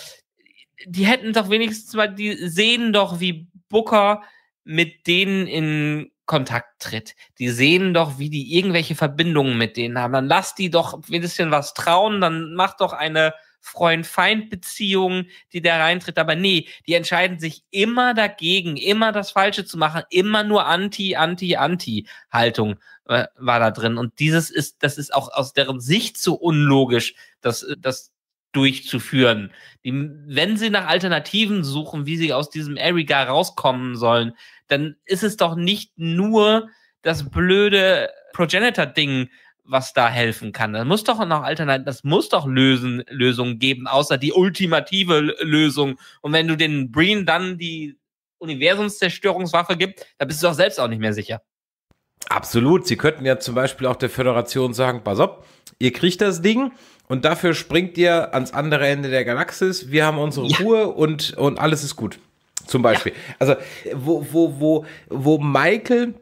die hätten doch wenigstens mal, die sehen doch, wie Booker mit denen in Kontakt tritt. Die sehen doch, wie die irgendwelche Verbindungen mit denen haben. Dann lass die doch ein bisschen was trauen, dann mach doch eine Freund-Feind-Beziehung, die da reintritt. Aber nee, die entscheiden sich immer dagegen, immer das Falsche zu machen, immer nur Anti, Anti, Anti-Haltung äh, war da drin. Und dieses ist, das ist auch aus deren Sicht so unlogisch, dass, äh, dass durchzuführen. Die, wenn sie nach Alternativen suchen, wie sie aus diesem Erika rauskommen sollen, dann ist es doch nicht nur das blöde Progenitor-Ding, was da helfen kann. Das muss doch noch Alternativen, das muss doch Lösen, Lösungen geben, außer die ultimative Lösung. Und wenn du den Breen dann die Universumszerstörungswaffe gibt, da bist du doch selbst auch nicht mehr sicher. Absolut. Sie könnten ja zum Beispiel auch der Föderation sagen, pass auf, ihr kriegt das Ding, und dafür springt ihr ans andere Ende der Galaxis. Wir haben unsere ja. Ruhe und, und alles ist gut. Zum Beispiel. Ja. Also, wo, wo, wo, wo Michael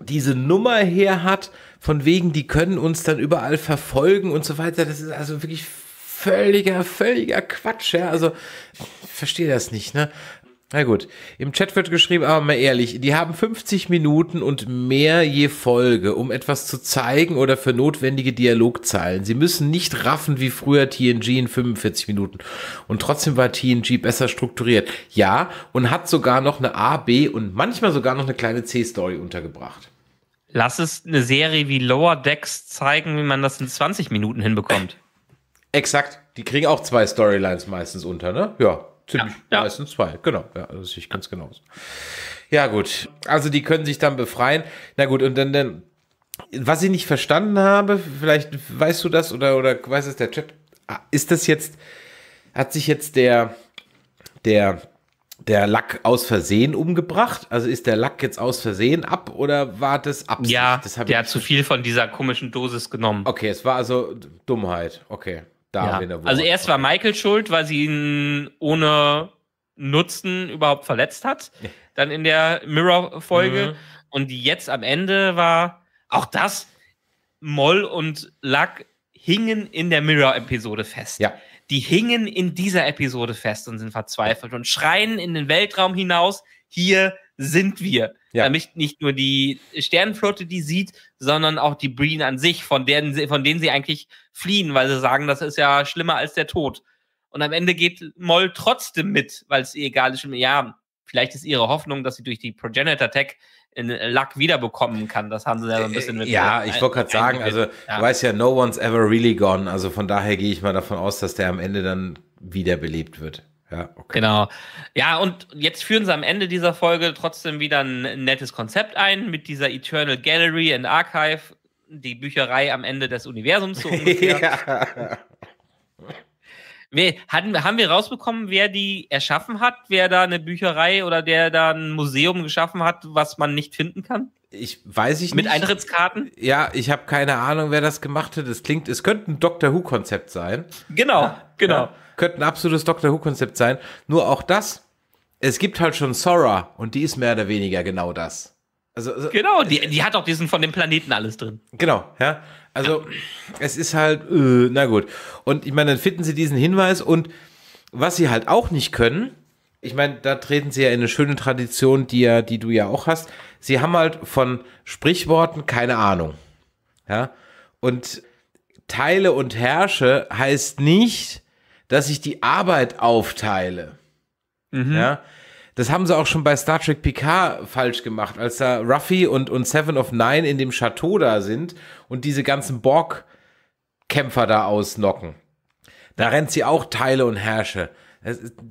diese Nummer her hat, von wegen, die können uns dann überall verfolgen und so weiter. Das ist also wirklich völliger, völliger Quatsch. Ja? Also, ich verstehe das nicht. Ne? Na gut, im Chat wird geschrieben, aber mal ehrlich, die haben 50 Minuten und mehr je Folge, um etwas zu zeigen oder für notwendige Dialogzeilen. Sie müssen nicht raffen wie früher TNG in 45 Minuten. Und trotzdem war TNG besser strukturiert. Ja, und hat sogar noch eine A, B und manchmal sogar noch eine kleine C-Story untergebracht. Lass es eine Serie wie Lower Decks zeigen, wie man das in 20 Minuten hinbekommt. Exakt, die kriegen auch zwei Storylines meistens unter, ne? Ja ziemlich ja, meistens zwei. Genau, ja, das sehe ich ganz genauso. Ja, gut. Also die können sich dann befreien. Na gut, und dann, dann, was ich nicht verstanden habe, vielleicht weißt du das oder, oder weiß es der Chat, ah, ist das jetzt, hat sich jetzt der, der, der Lack aus Versehen umgebracht? Also ist der Lack jetzt aus Versehen ab oder war das Absicht? Ja, das der hat zu viel von dieser komischen Dosis genommen. Okay, es war also Dummheit. Okay. Da, ja. also erst war Michael schuld, weil sie ihn ohne Nutzen überhaupt verletzt hat, dann in der Mirror-Folge. Mhm. Und jetzt am Ende war auch das, Moll und Luck hingen in der Mirror-Episode fest. Ja. Die hingen in dieser Episode fest und sind verzweifelt und schreien in den Weltraum hinaus, hier sind wir. Ja. Damit nicht nur die Sternenflotte die sieht, sondern auch die Breen an sich, von denen, sie, von denen sie eigentlich fliehen, weil sie sagen, das ist ja schlimmer als der Tod. Und am Ende geht Moll trotzdem mit, weil es ihr egal ist. Ja, vielleicht ist ihre Hoffnung, dass sie durch die Progenitor Tech in Luck wiederbekommen kann. Das haben sie ja so ein bisschen äh, mit. Ja, ich wollte gerade sagen, also ja. du weißt ja, no one's ever really gone. Also von daher gehe ich mal davon aus, dass der am Ende dann wiederbelebt wird. Ja, okay. Genau. Ja, und jetzt führen sie am Ende dieser Folge trotzdem wieder ein nettes Konzept ein mit dieser Eternal Gallery and Archive, die Bücherei am Ende des Universums so ungefähr. ja. Wir, hatten, haben wir rausbekommen, wer die erschaffen hat, wer da eine Bücherei oder der da ein Museum geschaffen hat, was man nicht finden kann? ich weiß ich nicht. Mit Eintrittskarten? Ja, ich habe keine Ahnung, wer das gemacht hat. Es klingt, es könnte ein Doctor Who-Konzept sein. Genau, ja, genau. Ja, könnte ein absolutes Doctor Who-Konzept sein. Nur auch das, es gibt halt schon Sora und die ist mehr oder weniger genau das. Also, also genau, die, die hat auch diesen von dem Planeten alles drin. Genau, ja. Also ja. es ist halt, äh, na gut. Und ich meine, dann finden sie diesen Hinweis und was sie halt auch nicht können, ich meine, da treten sie ja in eine schöne Tradition, die ja, die du ja auch hast. Sie haben halt von Sprichworten keine Ahnung. Ja. Und teile und herrsche heißt nicht, dass ich die Arbeit aufteile. Mhm. Ja. Das haben sie auch schon bei Star Trek Picard falsch gemacht, als da Ruffy und, und Seven of Nine in dem Chateau da sind und diese ganzen Borg-Kämpfer da ausnocken. Da rennt sie auch Teile und Herrsche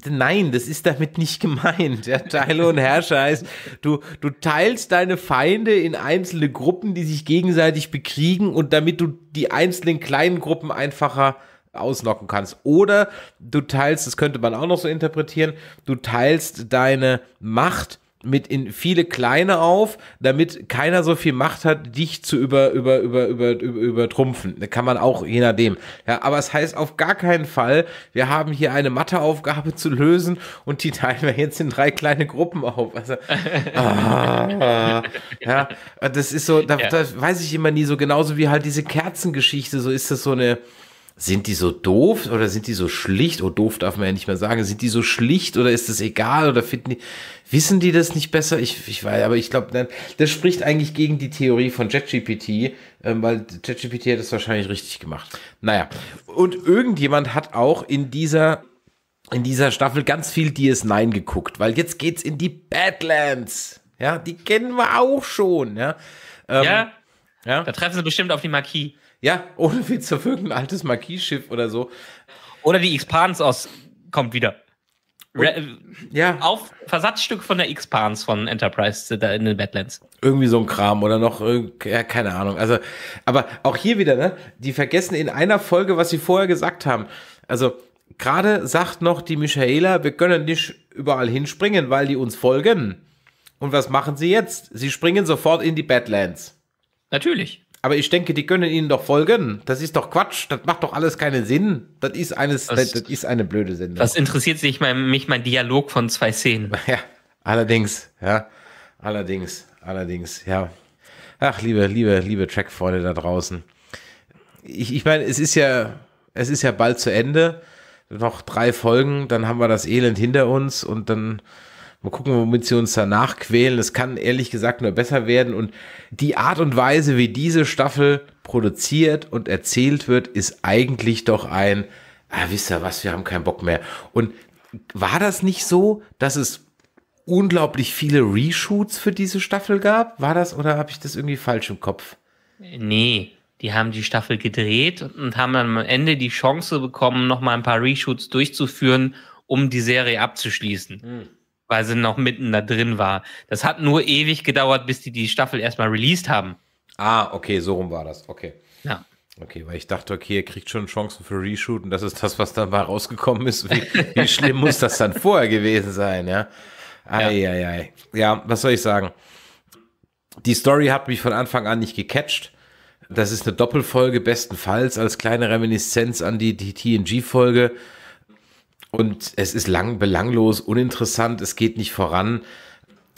nein, das ist damit nicht gemeint. Ja, Teile und Herrscher heißt, du, du teilst deine Feinde in einzelne Gruppen, die sich gegenseitig bekriegen und damit du die einzelnen kleinen Gruppen einfacher ausnocken kannst. Oder du teilst, das könnte man auch noch so interpretieren, du teilst deine Macht mit in viele kleine auf, damit keiner so viel Macht hat, dich zu über, über, über, über, über übertrumpfen. Da kann man auch, je nachdem. Ja, aber es heißt auf gar keinen Fall, wir haben hier eine Matheaufgabe zu lösen und die teilen wir jetzt in drei kleine Gruppen auf. Also, ah, ja, das ist so, da, ja. das weiß ich immer nie so, genauso wie halt diese Kerzengeschichte, so ist das so eine, sind die so doof oder sind die so schlicht? Oh, doof darf man ja nicht mehr sagen. Sind die so schlicht oder ist das egal oder finden die, wissen die das nicht besser? Ich, ich weiß, aber ich glaube, das spricht eigentlich gegen die Theorie von JetGPT, ähm, weil JetGPT hat das wahrscheinlich richtig gemacht. Naja, und irgendjemand hat auch in dieser in dieser Staffel ganz viel DS9 geguckt, weil jetzt geht's in die Badlands. Ja, die kennen wir auch schon, ja. Ähm, ja, ja, da treffen sie bestimmt auf die Marquis. Ja, ohne Witz, auf irgendein altes Marquis-Schiff oder so. Oder die X-Pans aus kommt wieder. Re ja. Auf Versatzstück von der X-Pans von Enterprise äh, da in den Badlands. Irgendwie so ein Kram oder noch, ja, keine Ahnung. Also, aber auch hier wieder, ne? Die vergessen in einer Folge, was sie vorher gesagt haben. Also, gerade sagt noch die Michaela, wir können nicht überall hinspringen, weil die uns folgen. Und was machen sie jetzt? Sie springen sofort in die Badlands. Natürlich. Aber ich denke, die können ihnen doch folgen. Das ist doch Quatsch. Das macht doch alles keinen Sinn. Das ist eines, das, das ist eine blöde Sendung. Das interessiert sich mein, mich mein Dialog von zwei Szenen. Ja, allerdings, ja, allerdings, allerdings, ja. Ach, liebe, liebe, liebe Track-Freunde da draußen. Ich, ich meine, es ist ja, es ist ja bald zu Ende. Noch drei Folgen, dann haben wir das Elend hinter uns und dann Mal gucken, womit sie uns danach quälen. Es kann ehrlich gesagt nur besser werden. Und die Art und Weise, wie diese Staffel produziert und erzählt wird, ist eigentlich doch ein, ah, wisst ihr was, wir haben keinen Bock mehr. Und war das nicht so, dass es unglaublich viele Reshoots für diese Staffel gab? War das oder habe ich das irgendwie falsch im Kopf? Nee, die haben die Staffel gedreht und haben dann am Ende die Chance bekommen, nochmal ein paar Reshoots durchzuführen, um die Serie abzuschließen. Hm weil sie noch mitten da drin war. Das hat nur ewig gedauert, bis die die Staffel erstmal released haben. Ah, okay, so rum war das. Okay. Ja. Okay, weil ich dachte, okay, ihr kriegt schon Chancen für Reshoot und das ist das, was dann mal rausgekommen ist. Wie, wie schlimm muss das dann vorher gewesen sein, ja? Ei, ja. ja, was soll ich sagen? Die Story hat mich von Anfang an nicht gecatcht. Das ist eine Doppelfolge, bestenfalls als kleine Reminiszenz an die, die TNG-Folge. Und es ist lang, belanglos, uninteressant, es geht nicht voran.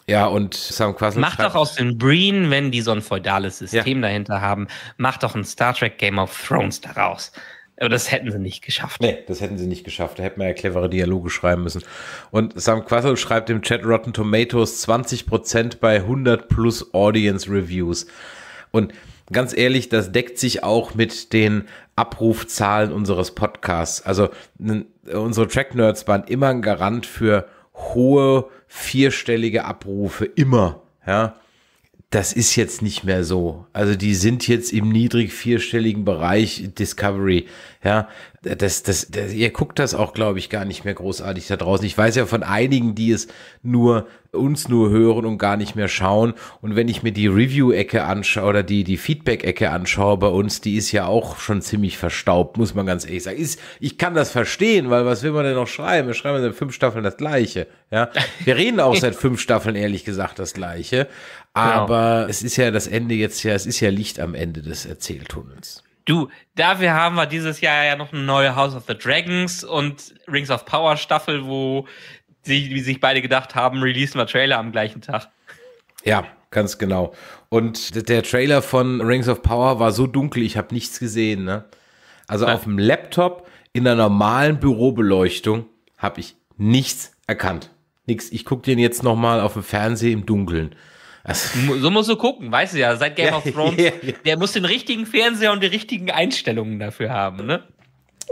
Ja, und Sam Quassel. Mach doch aus den Breen, wenn die so ein feudales System ja. dahinter haben, mach doch ein Star Trek Game of Thrones daraus. Aber das hätten sie nicht geschafft. Nee, das hätten sie nicht geschafft. Da hätten wir ja clevere Dialoge schreiben müssen. Und Sam Quassel schreibt im Chat Rotten Tomatoes 20% bei 100 plus Audience Reviews. Und ganz ehrlich, das deckt sich auch mit den Abrufzahlen unseres Podcasts. Also unsere Track Nerds waren immer ein Garant für hohe vierstellige Abrufe, immer. Ja, das ist jetzt nicht mehr so. Also die sind jetzt im niedrig vierstelligen Bereich Discovery. Ja, das, das, das ihr guckt das auch, glaube ich, gar nicht mehr großartig da draußen. Ich weiß ja von einigen, die es nur uns nur hören und gar nicht mehr schauen. Und wenn ich mir die Review-Ecke anschaue oder die, die Feedback-Ecke anschaue bei uns, die ist ja auch schon ziemlich verstaubt, muss man ganz ehrlich sagen. Ist, ich kann das verstehen, weil was will man denn noch schreiben? Wir schreiben in fünf Staffeln das Gleiche. Ja, wir reden auch seit fünf Staffeln ehrlich gesagt das Gleiche. Genau. Aber genau. es ist ja das Ende jetzt ja, es ist ja Licht am Ende des Erzähltunnels. Du, dafür haben wir dieses Jahr ja noch eine neue House of the Dragons und Rings of Power Staffel, wo sie die sich beide gedacht haben, releasen wir Trailer am gleichen Tag. Ja, ganz genau. Und der Trailer von Rings of Power war so dunkel, ich habe nichts gesehen. Ne? Also Nein. auf dem Laptop in der normalen Bürobeleuchtung habe ich nichts erkannt. Nix. Ich gucke den jetzt nochmal auf dem Fernseher im Dunkeln. Also, so musst du gucken, weißt du ja, seit Game ja, of Thrones, ja, ja. der muss den richtigen Fernseher und die richtigen Einstellungen dafür haben, ne?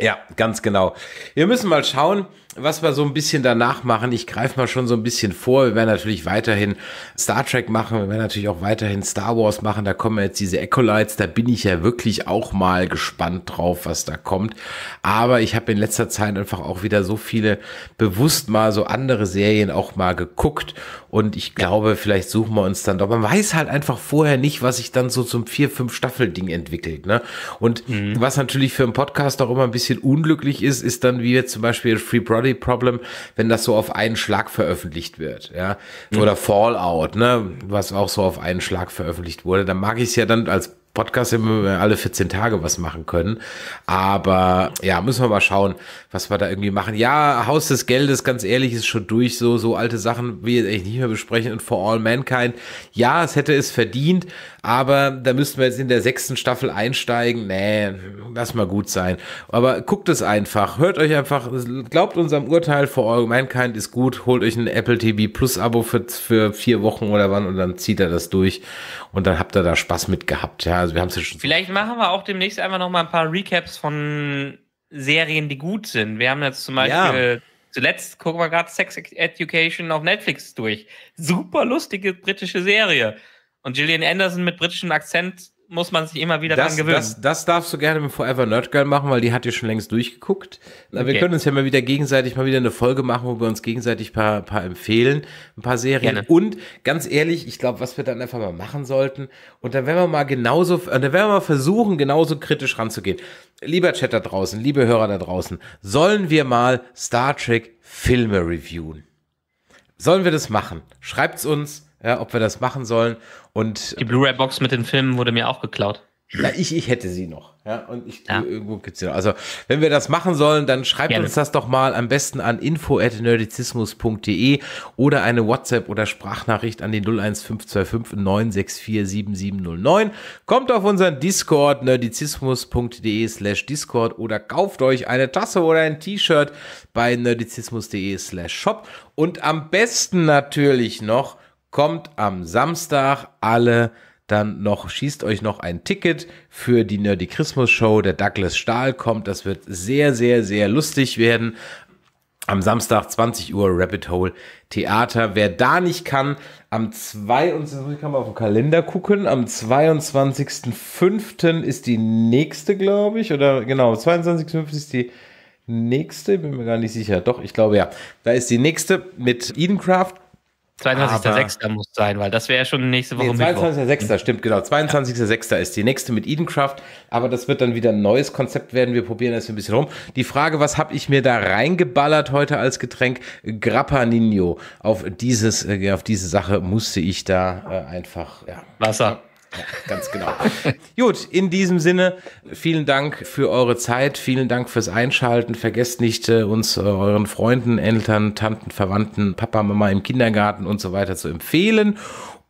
Ja, ganz genau. Wir müssen mal schauen, was wir so ein bisschen danach machen, ich greife mal schon so ein bisschen vor. Wir werden natürlich weiterhin Star Trek machen, wir werden natürlich auch weiterhin Star Wars machen. Da kommen jetzt diese Ecolites, da bin ich ja wirklich auch mal gespannt drauf, was da kommt. Aber ich habe in letzter Zeit einfach auch wieder so viele bewusst mal so andere Serien auch mal geguckt und ich glaube, vielleicht suchen wir uns dann doch. Man weiß halt einfach vorher nicht, was sich dann so zum vier fünf Staffel Ding entwickelt. Ne? Und mhm. was natürlich für einen Podcast auch immer ein bisschen unglücklich ist, ist dann wie jetzt zum Beispiel Free Broadcast Body Problem, wenn das so auf einen Schlag veröffentlicht wird, ja. Oder Fallout, ne, was auch so auf einen Schlag veröffentlicht wurde, dann mag ich es ja dann als Podcast immer alle 14 Tage was machen können. Aber ja, müssen wir mal schauen, was wir da irgendwie machen. Ja, Haus des Geldes, ganz ehrlich, ist schon durch. So, so alte Sachen will ich jetzt nicht mehr besprechen. Und For All Mankind, ja, es hätte es verdient, aber da müssten wir jetzt in der sechsten Staffel einsteigen. Nee, lass mal gut sein. Aber guckt es einfach, hört euch einfach, glaubt unserem Urteil, For All Mankind ist gut, holt euch ein Apple TV Plus Abo für, für vier Wochen oder wann und dann zieht er das durch und dann habt ihr da Spaß mit gehabt. Ja, also wir haben es ja schon. Vielleicht machen wir auch demnächst einfach noch mal ein paar Recaps von Serien, die gut sind. Wir haben jetzt zum Beispiel ja. zuletzt, gucken wir gerade Sex Education auf Netflix durch. Super lustige britische Serie. Und Gillian Anderson mit britischem Akzent muss man sich immer wieder das, dran gewöhnen. Das, das darfst du gerne mit Forever Nerd Girl machen, weil die hat ja schon längst durchgeguckt. Okay. Wir können uns ja mal wieder gegenseitig mal wieder eine Folge machen, wo wir uns gegenseitig ein paar, paar empfehlen, ein paar Serien. Gerne. Und ganz ehrlich, ich glaube, was wir dann einfach mal machen sollten, und dann werden wir mal genauso, und äh, dann werden wir mal versuchen, genauso kritisch ranzugehen. Lieber Chat da draußen, liebe Hörer da draußen, sollen wir mal Star Trek Filme reviewen? Sollen wir das machen? Schreibt's uns ja, ob wir das machen sollen. Und, die Blu-ray-Box mit den Filmen wurde mir auch geklaut. Ja, ich, ich hätte sie noch. Ja, und ich ja. irgendwo äh, gibt's noch. Also, wenn wir das machen sollen, dann schreibt Gerne. uns das doch mal am besten an info at nerdizismus.de oder eine WhatsApp oder Sprachnachricht an den 01525 964 7709. Kommt auf unseren Discord nerdizismus.de/slash Discord oder kauft euch eine Tasse oder ein T-Shirt bei nerdizismus.de/slash shop. Und am besten natürlich noch kommt am Samstag alle dann noch, schießt euch noch ein Ticket für die Nerdy Christmas Show. Der Douglas Stahl kommt. Das wird sehr, sehr, sehr lustig werden. Am Samstag 20 Uhr Rabbit Hole Theater. Wer da nicht kann, am 22. kann man auf den Kalender gucken. Am 22.05. ist die nächste, glaube ich. Oder genau, 22.05. ist die nächste. Bin mir gar nicht sicher. Doch, ich glaube ja. Da ist die nächste mit Edencraft. 22.06. muss sein, weil das wäre ja schon nächste Woche nee, 22.06. Hm. stimmt, genau. 22.06. Ja. ist die nächste mit Edencraft, aber das wird dann wieder ein neues Konzept werden. Wir probieren das ein bisschen rum. Die Frage, was habe ich mir da reingeballert heute als Getränk? Grappa Nino. Auf, dieses, äh, auf diese Sache musste ich da äh, einfach, ja. Wasser. Ja, ganz genau. Gut, in diesem Sinne, vielen Dank für eure Zeit, vielen Dank fürs Einschalten. Vergesst nicht, äh, uns äh, euren Freunden, Eltern, Tanten, Verwandten, Papa, Mama im Kindergarten und so weiter zu empfehlen.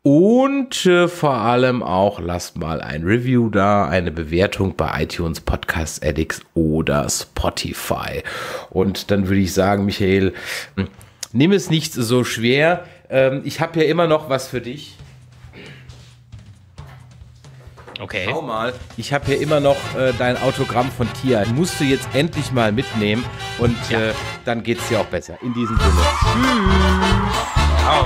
Und äh, vor allem auch lasst mal ein Review da, eine Bewertung bei iTunes, Podcast Addicts oder Spotify. Und dann würde ich sagen, Michael, hm, nimm es nicht so schwer. Ähm, ich habe ja immer noch was für dich. Okay. Schau mal, ich habe hier immer noch äh, dein Autogramm von Tia. Musst du jetzt endlich mal mitnehmen und ja. äh, dann geht's dir auch besser. In diesem Sinne. Tschüss. Ciao.